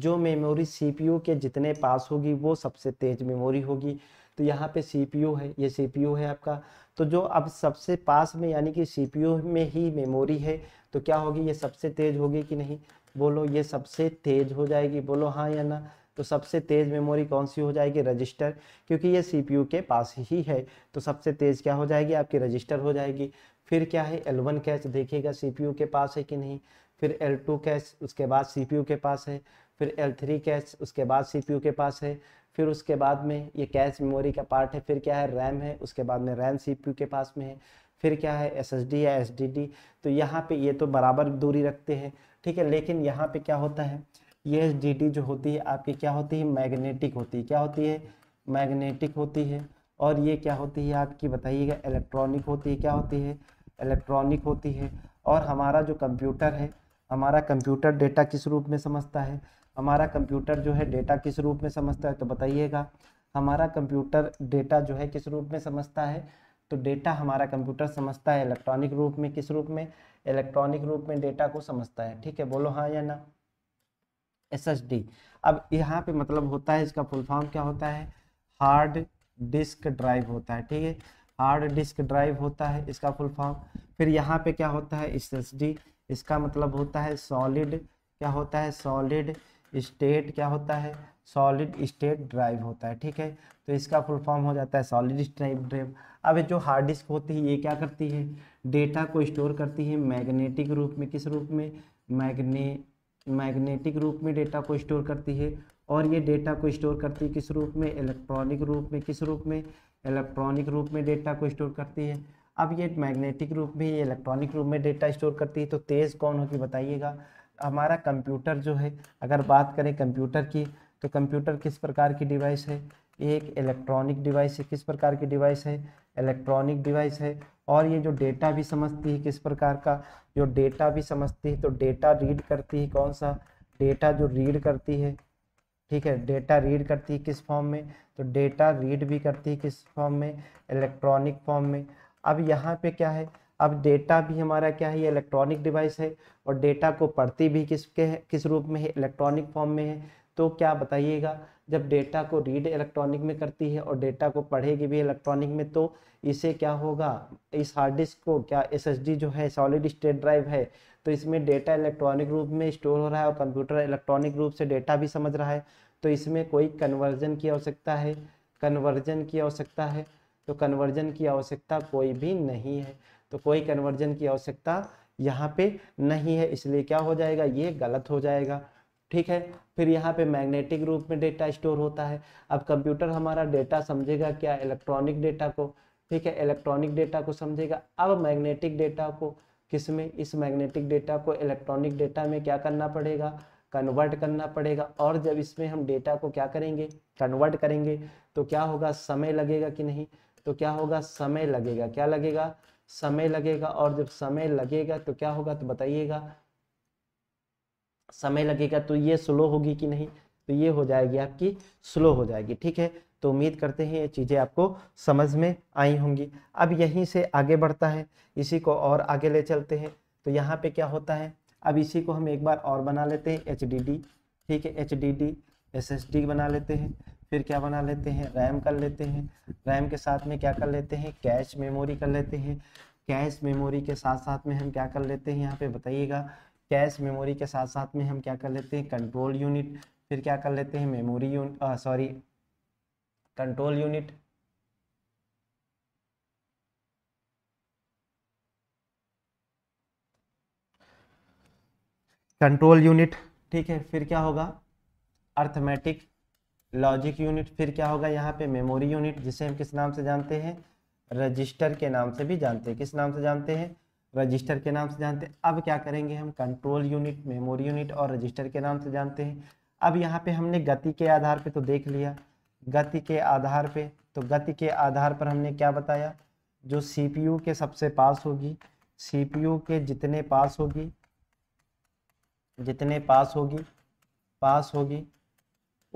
जो मेमोरी यू के जितने पास होगी वो सबसे तेज मेमोरी होगी तो यहाँ पे यू है ये यू है आपका तो जो अब सबसे पास में यानी कि यू में ही मेमोरी है तो क्या होगी ये सबसे तेज होगी कि नहीं बोलो ये सबसे तेज हो जाएगी बोलो हाँ या ना तो सबसे तेज मेमोरी कौन सी हो जाएगी रजिस्टर क्योंकि ये सीपीयू के पास ही है तो सबसे तेज क्या हो जाएगी आपकी रजिस्टर हो जाएगी फिर क्या है एल वन कैश देखिएगा यू के पास है कि नहीं फिर एल टू कैश उसके बाद यू के पास है फिर एल थ्री कैश उसके बाद यू के पास है फिर उसके बाद में ये कैश मेमोरी का पार्ट है फिर क्या है रैम है उसके बाद में रैम यू के पास में है फिर क्या है एस एस डी या एस डी डी तो यहाँ पे ये तो बराबर दूरी रखते हैं ठीक है लेकिन यहाँ पे क्या होता है ये डी जो होती है आपकी क्या होती है मैग्नेटिक होती है क्या होती है मैग्नेटिक होती है और ये क्या होती है आपकी बताइएगा इलेक्ट्रॉनिक होती है क्या होती है इलेक्ट्रॉनिक होती है और हमारा जो कंप्यूटर है हमारा कंप्यूटर डेटा किस रूप में समझता है हमारा कंप्यूटर जो है डेटा किस रूप में समझता है तो बताइएगा हमारा कंप्यूटर डेटा जो है किस रूप में समझता है तो डेटा हमारा कंप्यूटर समझता है इलेक्ट्रॉनिक रूप में किस रूप में इलेक्ट्रॉनिक रूप में डेटा को समझता है ठीक है बोलो हाँ या ना एस अब यहाँ पे मतलब होता है इसका फुल फॉर्म क्या होता है हार्ड डिस्क ड्राइव होता है ठीक है हार्ड डिस्क ड्राइव होता है इसका फुल फॉर्म फिर यहाँ पे क्या होता है एस इसका मतलब होता है सॉलिड क्या होता है सॉलिड स्टेट क्या होता है सॉलिड स्टेट ड्राइव होता है ठीक है तो इसका फुल फॉर्म हो जाता है सॉलिड स्टेट ड्राइव अब जो हार्ड डिस्क होती है ये क्या करती है डेटा को स्टोर करती है मैग्नेटिक रूप में किस रूप में मैग्ने मैग्नेटिक रूप में डेटा को स्टोर करती है और ये डेटा को स्टोर करती है किस रूप में इलेक्ट्रॉनिक रूप में किस रूप में इलेक्ट्रॉनिक रूप में डेटा को स्टोर करती है अब ये मैग्नेटिक रूप में ये इलेक्ट्रॉनिक रूप में डेटा स्टोर करती है तो तेज़ कौन होगी बताइएगा हमारा कंप्यूटर जो है अगर बात करें कंप्यूटर की तो कंप्यूटर किस प्रकार की डिवाइस है एक इलेक्ट्रॉनिक डिवाइस है किस प्रकार की डिवाइस है इलेक्ट्रॉनिक डिवाइस है और ये जो डेटा भी समझती है किस प्रकार का जो डेटा भी समझती है तो डेटा रीड करती है कौन सा डेटा जो रीड करती है ठीक है डेटा रीड करती है किस फॉर्म में तो डेटा रीड भी करती है किस फॉर्म में इलेक्ट्रॉनिक फॉर्म में अब यहाँ पे क्या है अब डेटा भी हमारा क्या है ये इलेक्ट्रॉनिक डिवाइस है और डेटा को पढ़ती भी किसके है किस रूप में है इलेक्ट्रॉनिक फॉर्म में है तो क्या बताइएगा जब डेटा को रीड इलेक्ट्रॉनिक में करती है और डेटा को पढ़ेगी भी इलेक्ट्रॉनिक में तो इसे क्या होगा इस हार्ड डिस्क को क्या एसएसडी जो है सॉलिड स्टेट ड्राइव है तो इसमें डेटा इलेक्ट्रॉनिक रूप में स्टोर हो रहा है और कंप्यूटर इलेक्ट्रॉनिक रूप से डेटा भी समझ रहा है तो इसमें कोई कन्वर्जन की आवश्यकता है कन्वर्जन की आवश्यकता है तो कन्वर्जन की आवश्यकता कोई भी नहीं है तो कोई कन्वर्जन की आवश्यकता यहाँ पे नहीं है इसलिए क्या हो जाएगा ये गलत हो जाएगा ठीक है फिर यहाँ पे मैग्नेटिक रूप में डेटा स्टोर होता है अब कंप्यूटर हमारा डेटा समझेगा क्या इलेक्ट्रॉनिक डेटा को ठीक है इलेक्ट्रॉनिक डेटा को समझेगा अब मैग्नेटिक डेटा को किस में इस मैग्नेटिक डेटा को इलेक्ट्रॉनिक डेटा में क्या करना पड़ेगा कन्वर्ट करना पड़ेगा और जब इसमें हम डेटा को क्या करेंगे कन्वर्ट करेंगे तो क्या होगा समय लगेगा कि नहीं तो क्या होगा समय लगेगा क्या लगेगा समय लगेगा और जब समय लगेगा तो क्या होगा तो बताइएगा समय लगेगा तो ये स्लो होगी कि नहीं तो ये हो जाएगी आपकी स्लो हो जाएगी ठीक है तो उम्मीद करते हैं ये चीज़ें आपको समझ में आई होंगी अब यहीं से आगे बढ़ता है इसी को और आगे ले चलते हैं तो यहाँ पे क्या होता है अब इसी को हम एक बार और बना लेते हैं एच ठीक है एच डी बना लेते हैं फिर क्या बना लेते हैं रैम कर लेते हैं रैम के साथ में क्या कर लेते हैं कैश मेमोरी कर लेते हैं कैश मेमोरी के साथ साथ में हम क्या कर लेते हैं यहाँ पे बताइएगा कैश मेमोरी के साथ साथ में हम क्या कर लेते हैं कंट्रोल यूनिट फिर क्या कर लेते हैं memory sorry control unit control unit ठीक है फिर क्या होगा अर्थमेटिक लॉजिक यूनिट फिर क्या होगा यहाँ पे मेमोरी यूनिट जिसे हम किस नाम से जानते हैं रजिस्टर के नाम से भी जानते हैं किस नाम से जानते हैं रजिस्टर के नाम से जानते हैं अब क्या करेंगे हम कंट्रोल यूनिट मेमोरी यूनिट और रजिस्टर के नाम से जानते हैं अब यहाँ पे हमने गति के आधार पे तो देख लिया गति के आधार पे तो गति के आधार पर हमने क्या बताया जो सीपीयू के सबसे पास होगी सीपीयू के जितने पास होगी जितने पास होगी पास होगी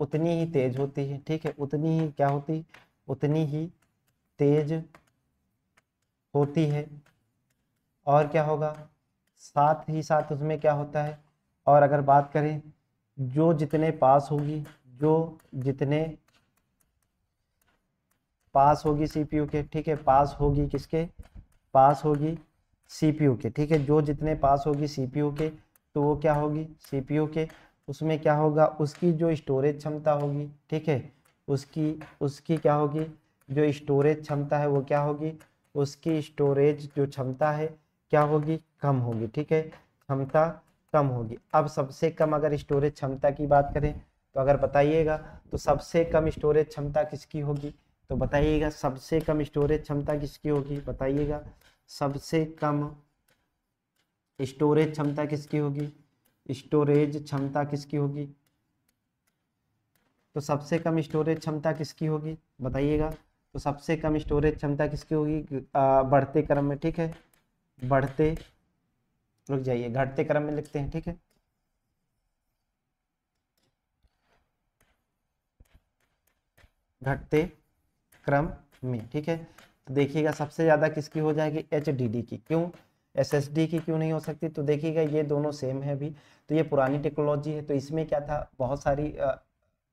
उतनी ही तेज होती है ठीक है उतनी ही क्या होती उतनी ही तेज होती है और क्या होगा साथ ही साथ उसमें क्या होता है और अगर बात करें जो जितने पास होगी जो जितने पास होगी सीपीयू के ठीक है पास होगी किसके पास होगी सीपीयू के ठीक है जो जितने पास होगी सीपीयू के तो वो क्या होगी सीपीयू के उसमें क्या होगा उसकी जो स्टोरेज क्षमता होगी ठीक है उसकी उसकी क्या होगी जो स्टोरेज क्षमता है वो क्या होगी उसकी स्टोरेज जो क्षमता है क्या होगी कम होगी ठीक है क्षमता कम होगी अब सबसे कम अगर स्टोरेज क्षमता की बात करें तो अगर बताइएगा तो सबसे कम स्टोरेज क्षमता किसकी होगी तो बताइएगा सबसे कम स्टोरेज क्षमता किसकी होगी बताइएगा सबसे कम स्टोरेज क्षमता किसकी होगी स्टोरेज क्षमता किसकी होगी तो सबसे कम स्टोरेज क्षमता किसकी होगी बताइएगा तो सबसे कम स्टोरेज क्षमता किसकी होगी बढ़ते क्रम में ठीक है बढ़ते रुक जाइए घटते क्रम में लिखते हैं ठीक है घटते क्रम में ठीक है तो देखिएगा सबसे ज़्यादा किसकी हो जाएगी एच डी डी की क्यों एस एस डी की क्यों नहीं हो सकती तो देखिएगा ये दोनों सेम है भी तो ये पुरानी टेक्नोलॉजी है तो इसमें क्या था बहुत सारी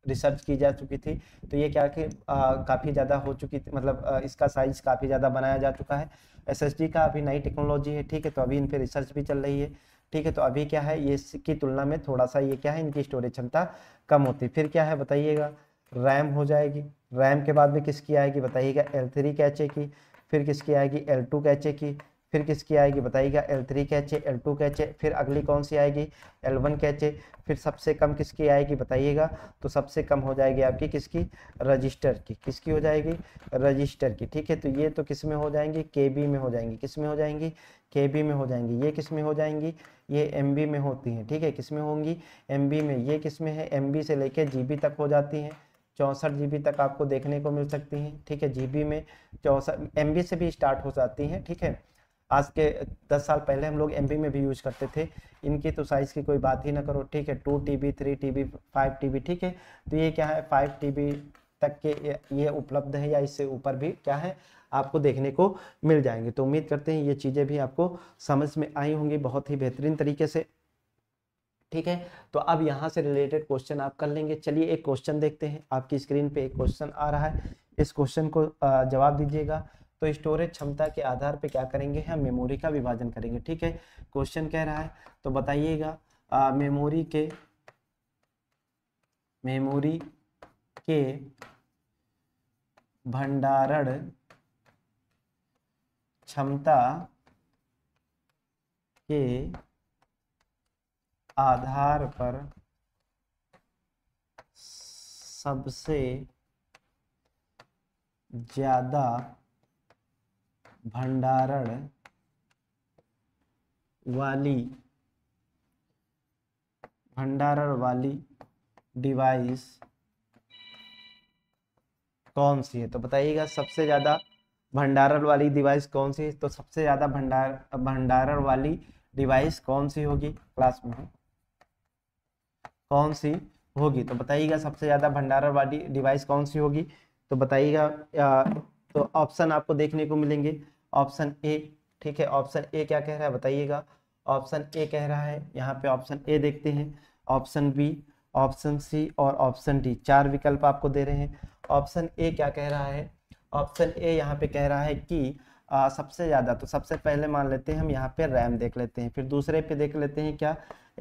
रिसर्च की जा चुकी थी तो ये क्या कि काफ़ी ज़्यादा हो चुकी थी मतलब आ, इसका साइज काफ़ी ज़्यादा बनाया जा चुका है एस का अभी नई टेक्नोलॉजी है ठीक है तो अभी इन पर रिसर्च भी चल रही है ठीक है तो अभी क्या है ये इसकी तुलना में थोड़ा सा ये क्या है इनकी स्टोरेज क्षमता कम होती फिर क्या है बताइएगा रैम हो जाएगी रैम के बाद में किसकी आएगी बताइएगा एल थ्री कैचे की फिर किसकी आएगी एल टू कैचे की फिर किसकी आएगी बताइएगा एल थ्री कैच है एल टू कैच है फिर अगली कौन सी आएगी एल वन कैच है फिर सबसे कम किसकी आएगी बताइएगा तो सबसे कम हो जाएगी आपकी किसकी रजिस्टर की किसकी हो जाएगी रजिस्टर की ठीक है तो ये तो किस में हो जाएंगी के बी में हो जाएंगी किस में हो जाएंगी के बी में हो जाएंगी ये किस में हो जाएंगी ये एम बी में होती हैं ठीक है किस में होंगी एम बी में ये किस में है एम बी से लेके जी बी तक हो जाती हैं चौंसठ जी तक आपको देखने को मिल सकती हैं ठीक है जी में चौंसठ एम से भी स्टार्ट हो जाती हैं ठीक है आज के दस साल पहले हम लोग एम में भी यूज करते थे इनकी तो साइज़ की कोई बात ही ना करो ठीक है two T B three T B five T B ठीक है तो ये क्या है फाइव टी बी तक के ये उपलब्ध है या इससे ऊपर भी क्या है आपको देखने को मिल जाएंगे तो उम्मीद करते हैं ये चीज़ें भी आपको समझ में आई होंगी बहुत ही बेहतरीन तरीके से ठीक है तो अब यहाँ से रिलेटेड क्वेश्चन आप कर लेंगे चलिए एक क्वेश्चन देखते हैं आपकी स्क्रीन पे एक क्वेश्चन आ रहा है इस क्वेश्चन को जवाब दीजिएगा तो स्टोरेज क्षमता के आधार पर क्या करेंगे हम मेमोरी का विभाजन करेंगे ठीक है क्वेश्चन कह रहा है तो बताइएगा मेमोरी के मेमोरी के भंडारण क्षमता के आधार पर सबसे ज़्यादा भंडारण वाली भंडारण वाली डिवाइस कौन सी है तो बताइएगा सबसे ज़्यादा भंडारण वाली डिवाइस कौन सी है तो सबसे ज़्यादा भंडार भंडारण वाली डिवाइस कौन सी होगी क्लास में कौन सी होगी तो बताइएगा सबसे ज़्यादा भंडारण वाली डिवाइस कौन सी होगी तो बताइएगा तो ऑप्शन आपको देखने को मिलेंगे ऑप्शन ए ठीक है ऑप्शन ए क्या कह रहा है बताइएगा ऑप्शन ए कह रहा है यहाँ पे ऑप्शन ए देखते हैं ऑप्शन बी ऑप्शन सी और ऑप्शन डी चार विकल्प आपको दे रहे हैं ऑप्शन ए क्या कह रहा है ऑप्शन ए यहाँ पे कह रहा है कि आ, सबसे ज़्यादा तो सबसे पहले मान लेते हैं हम यहाँ पे रैम देख लेते हैं फिर दूसरे पे देख लेते हैं क्या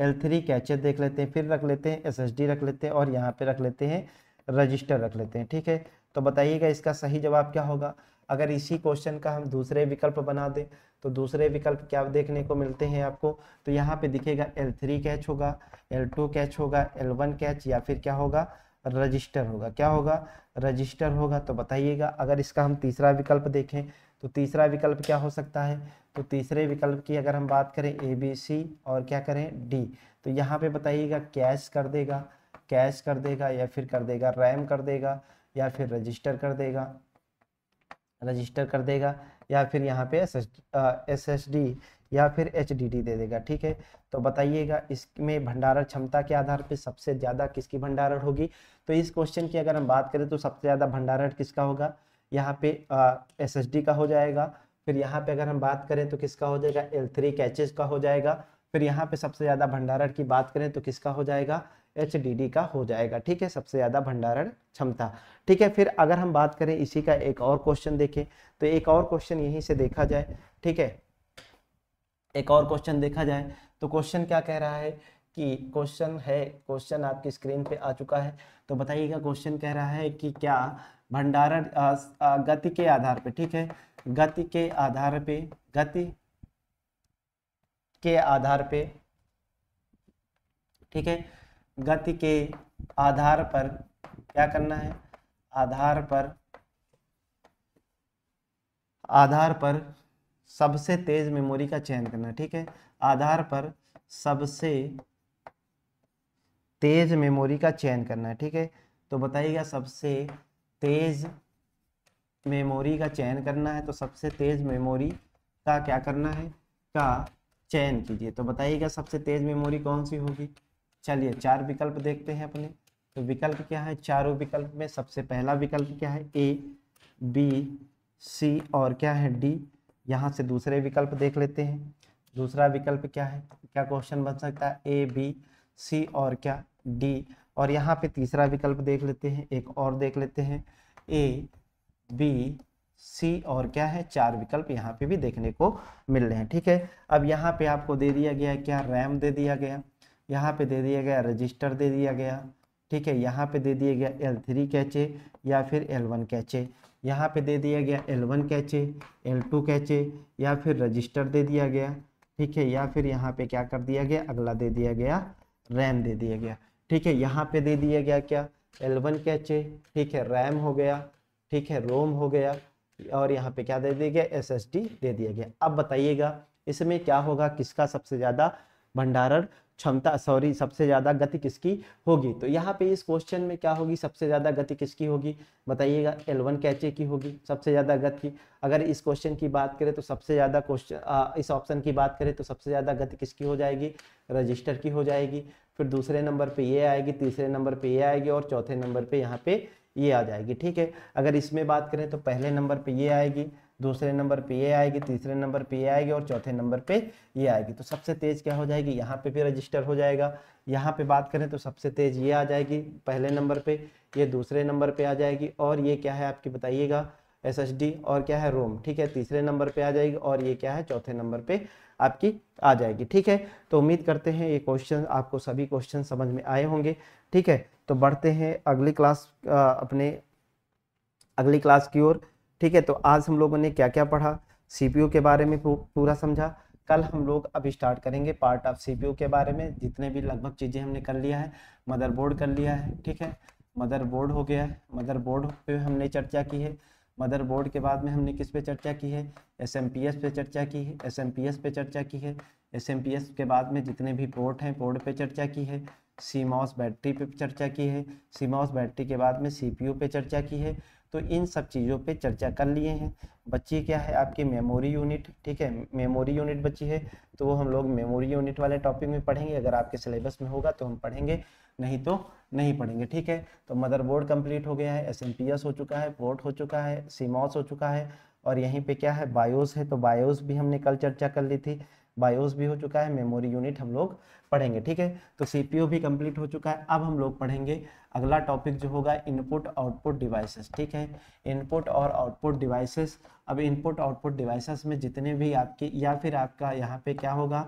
एल थ्री कैचे देख लेते हैं फिर रख लेते हैं एस एस डी रख लेते हैं और यहाँ पे रख लेते हैं रजिस्टर रख लेते हैं ठीक है तो बताइएगा इसका सही जवाब क्या होगा अगर इसी क्वेश्चन का हम दूसरे विकल्प बना दें तो दूसरे विकल्प क्या देखने को मिलते हैं आपको तो यहाँ पे दिखेगा एल थ्री कैच होगा एल टू कैच होगा एल वन कैच या फिर क्या होगा रजिस्टर होगा क्या होगा रजिस्टर होगा तो बताइएगा अगर इसका हम तीसरा विकल्प देखें तो तीसरा विकल्प क्या हो सकता है तो तीसरे विकल्प की अगर हम बात करें ए बी सी और क्या करें डी तो यहाँ पे बताइएगा कैश कर देगा कैश कर देगा या फिर कर देगा रैम कर देगा या फिर रजिस्टर कर देगा रजिस्टर कर देगा या फिर यहाँ पे एस एस डी या फिर एच डी डी दे देगा ठीक है तो बताइएगा इसमें भंडारण क्षमता के आधार पर सबसे ज़्यादा किसकी भंडारण होगी तो इस क्वेश्चन की अगर हम बात करें तो सबसे ज़्यादा भंडारण किसका होगा यहाँ पे एस एस डी का हो जाएगा फिर यहाँ पे अगर हम बात करें तो किसका हो जाएगा एल थ्री कैचेज का हो जाएगा फिर यहाँ पे सबसे ज़्यादा भंडारण की बात करें तो किसका हो जाएगा एच का हो जाएगा ठीक है सबसे ज़्यादा भंडारण क्षमता ठीक है फिर अगर हम बात करें इसी का एक और क्वेश्चन देखें तो एक और क्वेश्चन यहीं से देखा जाए ठीक है एक और क्वेश्चन देखा जाए तो क्वेश्चन क्या कह रहा है कि क्वेश्चन है क्वेश्चन आपकी स्क्रीन पे आ चुका है तो बताइएगा क्वेश्चन कह रहा है कि क्या भंडारण गति के आधार पे ठीक है गति के आधार पे गति के आधार पे ठीक है गति के आधार पर क्या करना है आधार पर आधार पर सबसे तेज मेमोरी का चयन करना ठीक है आधार पर सबसे तेज मेमोरी का चयन करना है ठीक है तो बताइएगा सबसे तेज मेमोरी का चयन करना है तो सबसे तेज मेमोरी का क्या करना है का चयन कीजिए तो बताइएगा सबसे तेज मेमोरी कौन सी होगी चलिए चार विकल्प देखते हैं अपने तो विकल्प क्या है चारों विकल्प में सबसे पहला विकल्प क्या है ए बी सी और क्या है डी यहाँ से दूसरे विकल्प देख लेते हैं दूसरा विकल्प क्या है क्या क्वेश्चन बन सकता है ए बी सी और क्या डी और यहाँ पे तीसरा विकल्प देख लेते हैं एक और देख लेते हैं ए बी सी और क्या है चार विकल्प यहाँ पे भी देखने को मिल रहे हैं ठीक है अब यहाँ पे आपको दे दिया गया है क्या रैम दे दिया गया यहाँ पे दे दिया गया रजिस्टर दे दिया गया ठीक है यहाँ पे दे दिया गया एल थ्री कैचे या फिर एल वन कैचे यहाँ पे दे दिया गया L one cache L two cache या फिर रजिस्टर दे दिया गया ठीक है या फिर यहाँ पे क्या कर दिया गया अगला दे दिया गया रैम दे दिया गया ठीक है यहाँ पे दे दिया गया क्या एल वन कैचे ठीक है रैम हो गया ठीक है रोम हो गया और यहाँ पे क्या दे दिया गया एस दे दिया गया अब बताइएगा इसमें क्या होगा किसका सबसे ज़्यादा भंडारण क्षमता सॉरी सबसे ज़्यादा गति किसकी होगी तो यहाँ पे इस क्वेश्चन में क्या होगी सबसे ज़्यादा गति किसकी होगी बताइएगा एल वन कैचे की होगी सबसे ज़्यादा गति अगर इस क्वेश्चन की बात करें तो सबसे ज़्यादा क्वेश्चन इस ऑप्शन की बात करें तो सबसे ज़्यादा गति किसकी हो जाएगी रजिस्टर की हो जाएगी फिर दूसरे नंबर पे ये आएगी तीसरे नंबर पे ये आएगी और चौथे नंबर पे यहाँ पे ये आ जाएगी ठीक है अगर इसमें बात करें तो पहले नंबर पे ये आएगी दूसरे नंबर पे ये आएगी तीसरे नंबर पे ये आएगी और चौथे नंबर पे ये आएगी तो सबसे तेज क्या हो जाएगी यहाँ पे भी रजिस्टर हो जाएगा यहाँ पे बात करें तो सबसे तेज ये आ जाएगी पहले नंबर पे ये दूसरे नंबर पे आ जाएगी और ये क्या है आपकी बताइएगा एस और क्या है रोम ठीक है तीसरे नंबर पे आ जाएगी और ये क्या है चौथे नंबर पे आपकी आ जाएगी ठीक है तो उम्मीद करते हैं ये क्वेश्चन आपको सभी क्वेश्चन समझ में आए होंगे ठीक है तो बढ़ते हैं अगली क्लास अपने अगली क्लास की ओर ठीक है तो आज हम लोगों ने क्या क्या पढ़ा सीपीयू के बारे में पूरा समझा कल हम लोग अब स्टार्ट करेंगे पार्ट ऑफ सीपीयू के बारे में जितने भी लगभग चीज़ें हमने कर लिया है मदरबोर्ड कर लिया है ठीक है मदरबोर्ड हो गया है मदरबोर्ड पे हमने चर्चा की है मदरबोर्ड के बाद में हमने किस पे चर्चा की है एस पे चर्चा की है एस पे चर्चा की है एस के बाद में जितने भी पोर्ट हैं पोर्ट पे चर्चा की है सीमॉस बैटरी पे चर्चा की है सीमॉस बैटरी के बाद में सीपीयू पे चर्चा की है तो इन सब चीज़ों पे चर्चा कर लिए हैं बच्ची क्या है आपकी मेमोरी यूनिट ठीक है मेमोरी यूनिट बच्ची है तो वो हम लोग मेमोरी यूनिट वाले टॉपिक में पढ़ेंगे अगर आपके सिलेबस में होगा तो हम पढ़ेंगे नहीं तो नहीं पढ़ेंगे ठीक है तो मदरबोर्ड कंप्लीट हो गया है एस हो चुका है पोर्ट हो चुका है सीमॉस हो चुका है और यहीं पर क्या है बायोस है तो बायोस भी हमने कल चर्चा कर ली थी बायोस भी हो चुका है मेमोरी यूनिट हम लोग पढ़ेंगे ठीक है तो सीपीयू भी कंप्लीट हो चुका है अब हम लोग पढ़ेंगे अगला टॉपिक जो होगा इनपुट आउटपुट डिवाइसेस ठीक है इनपुट और आउटपुट डिवाइसेस अब इनपुट आउटपुट डिवाइसेस में जितने भी आपके या फिर आपका यहाँ पे क्या होगा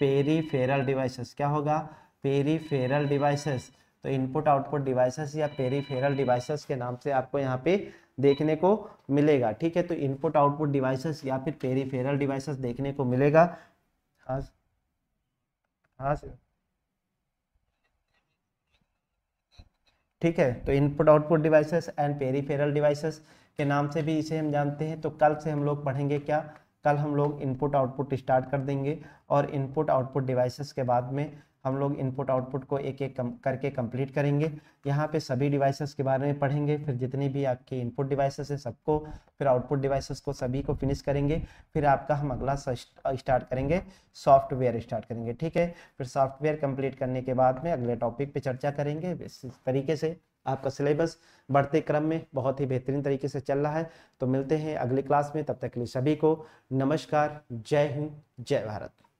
पेरीफेरल डिवाइसेस क्या होगा पेरीफेरल डिवाइसेस तो इनपुट आउटपुट डिवाइसेस या पेरीफेरल डिवाइसेस के नाम से आपको यहाँ पे देखने को मिलेगा ठीक है तो इनपुट आउटपुट डिवाइसेस या फिर पेरीफेरल डिवाइसेस देखने को मिलेगा खास खास ठीक है तो input output devices and peripheral devices के नाम से भी इसे हम जानते हैं तो कल से हम लोग पढ़ेंगे क्या कल हम लोग इनपुट आउटपुट स्टार्ट कर देंगे और इनपुट आउटपुट डिवाइसेस के बाद में हम लोग इनपुट आउटपुट को एक एक कम, करके कंप्लीट करेंगे यहाँ पे सभी डिवाइसेस के बारे में पढ़ेंगे फिर जितने भी आपके इनपुट डिवाइसेस हैं सबको फिर आउटपुट डिवाइसेस को सभी को फिनिश करेंगे फिर आपका हम अगला स्टार्ट करेंगे सॉफ्टवेयर स्टार्ट करेंगे ठीक है फिर सॉफ्टवेयर कंप्लीट करने के बाद में अगले टॉपिक पर चर्चा करेंगे इस तरीके से आपका सिलेबस बढ़ते क्रम में बहुत ही बेहतरीन तरीके से चल रहा है तो मिलते हैं अगली क्लास में तब तक के लिए सभी को नमस्कार जय हिंद जय भारत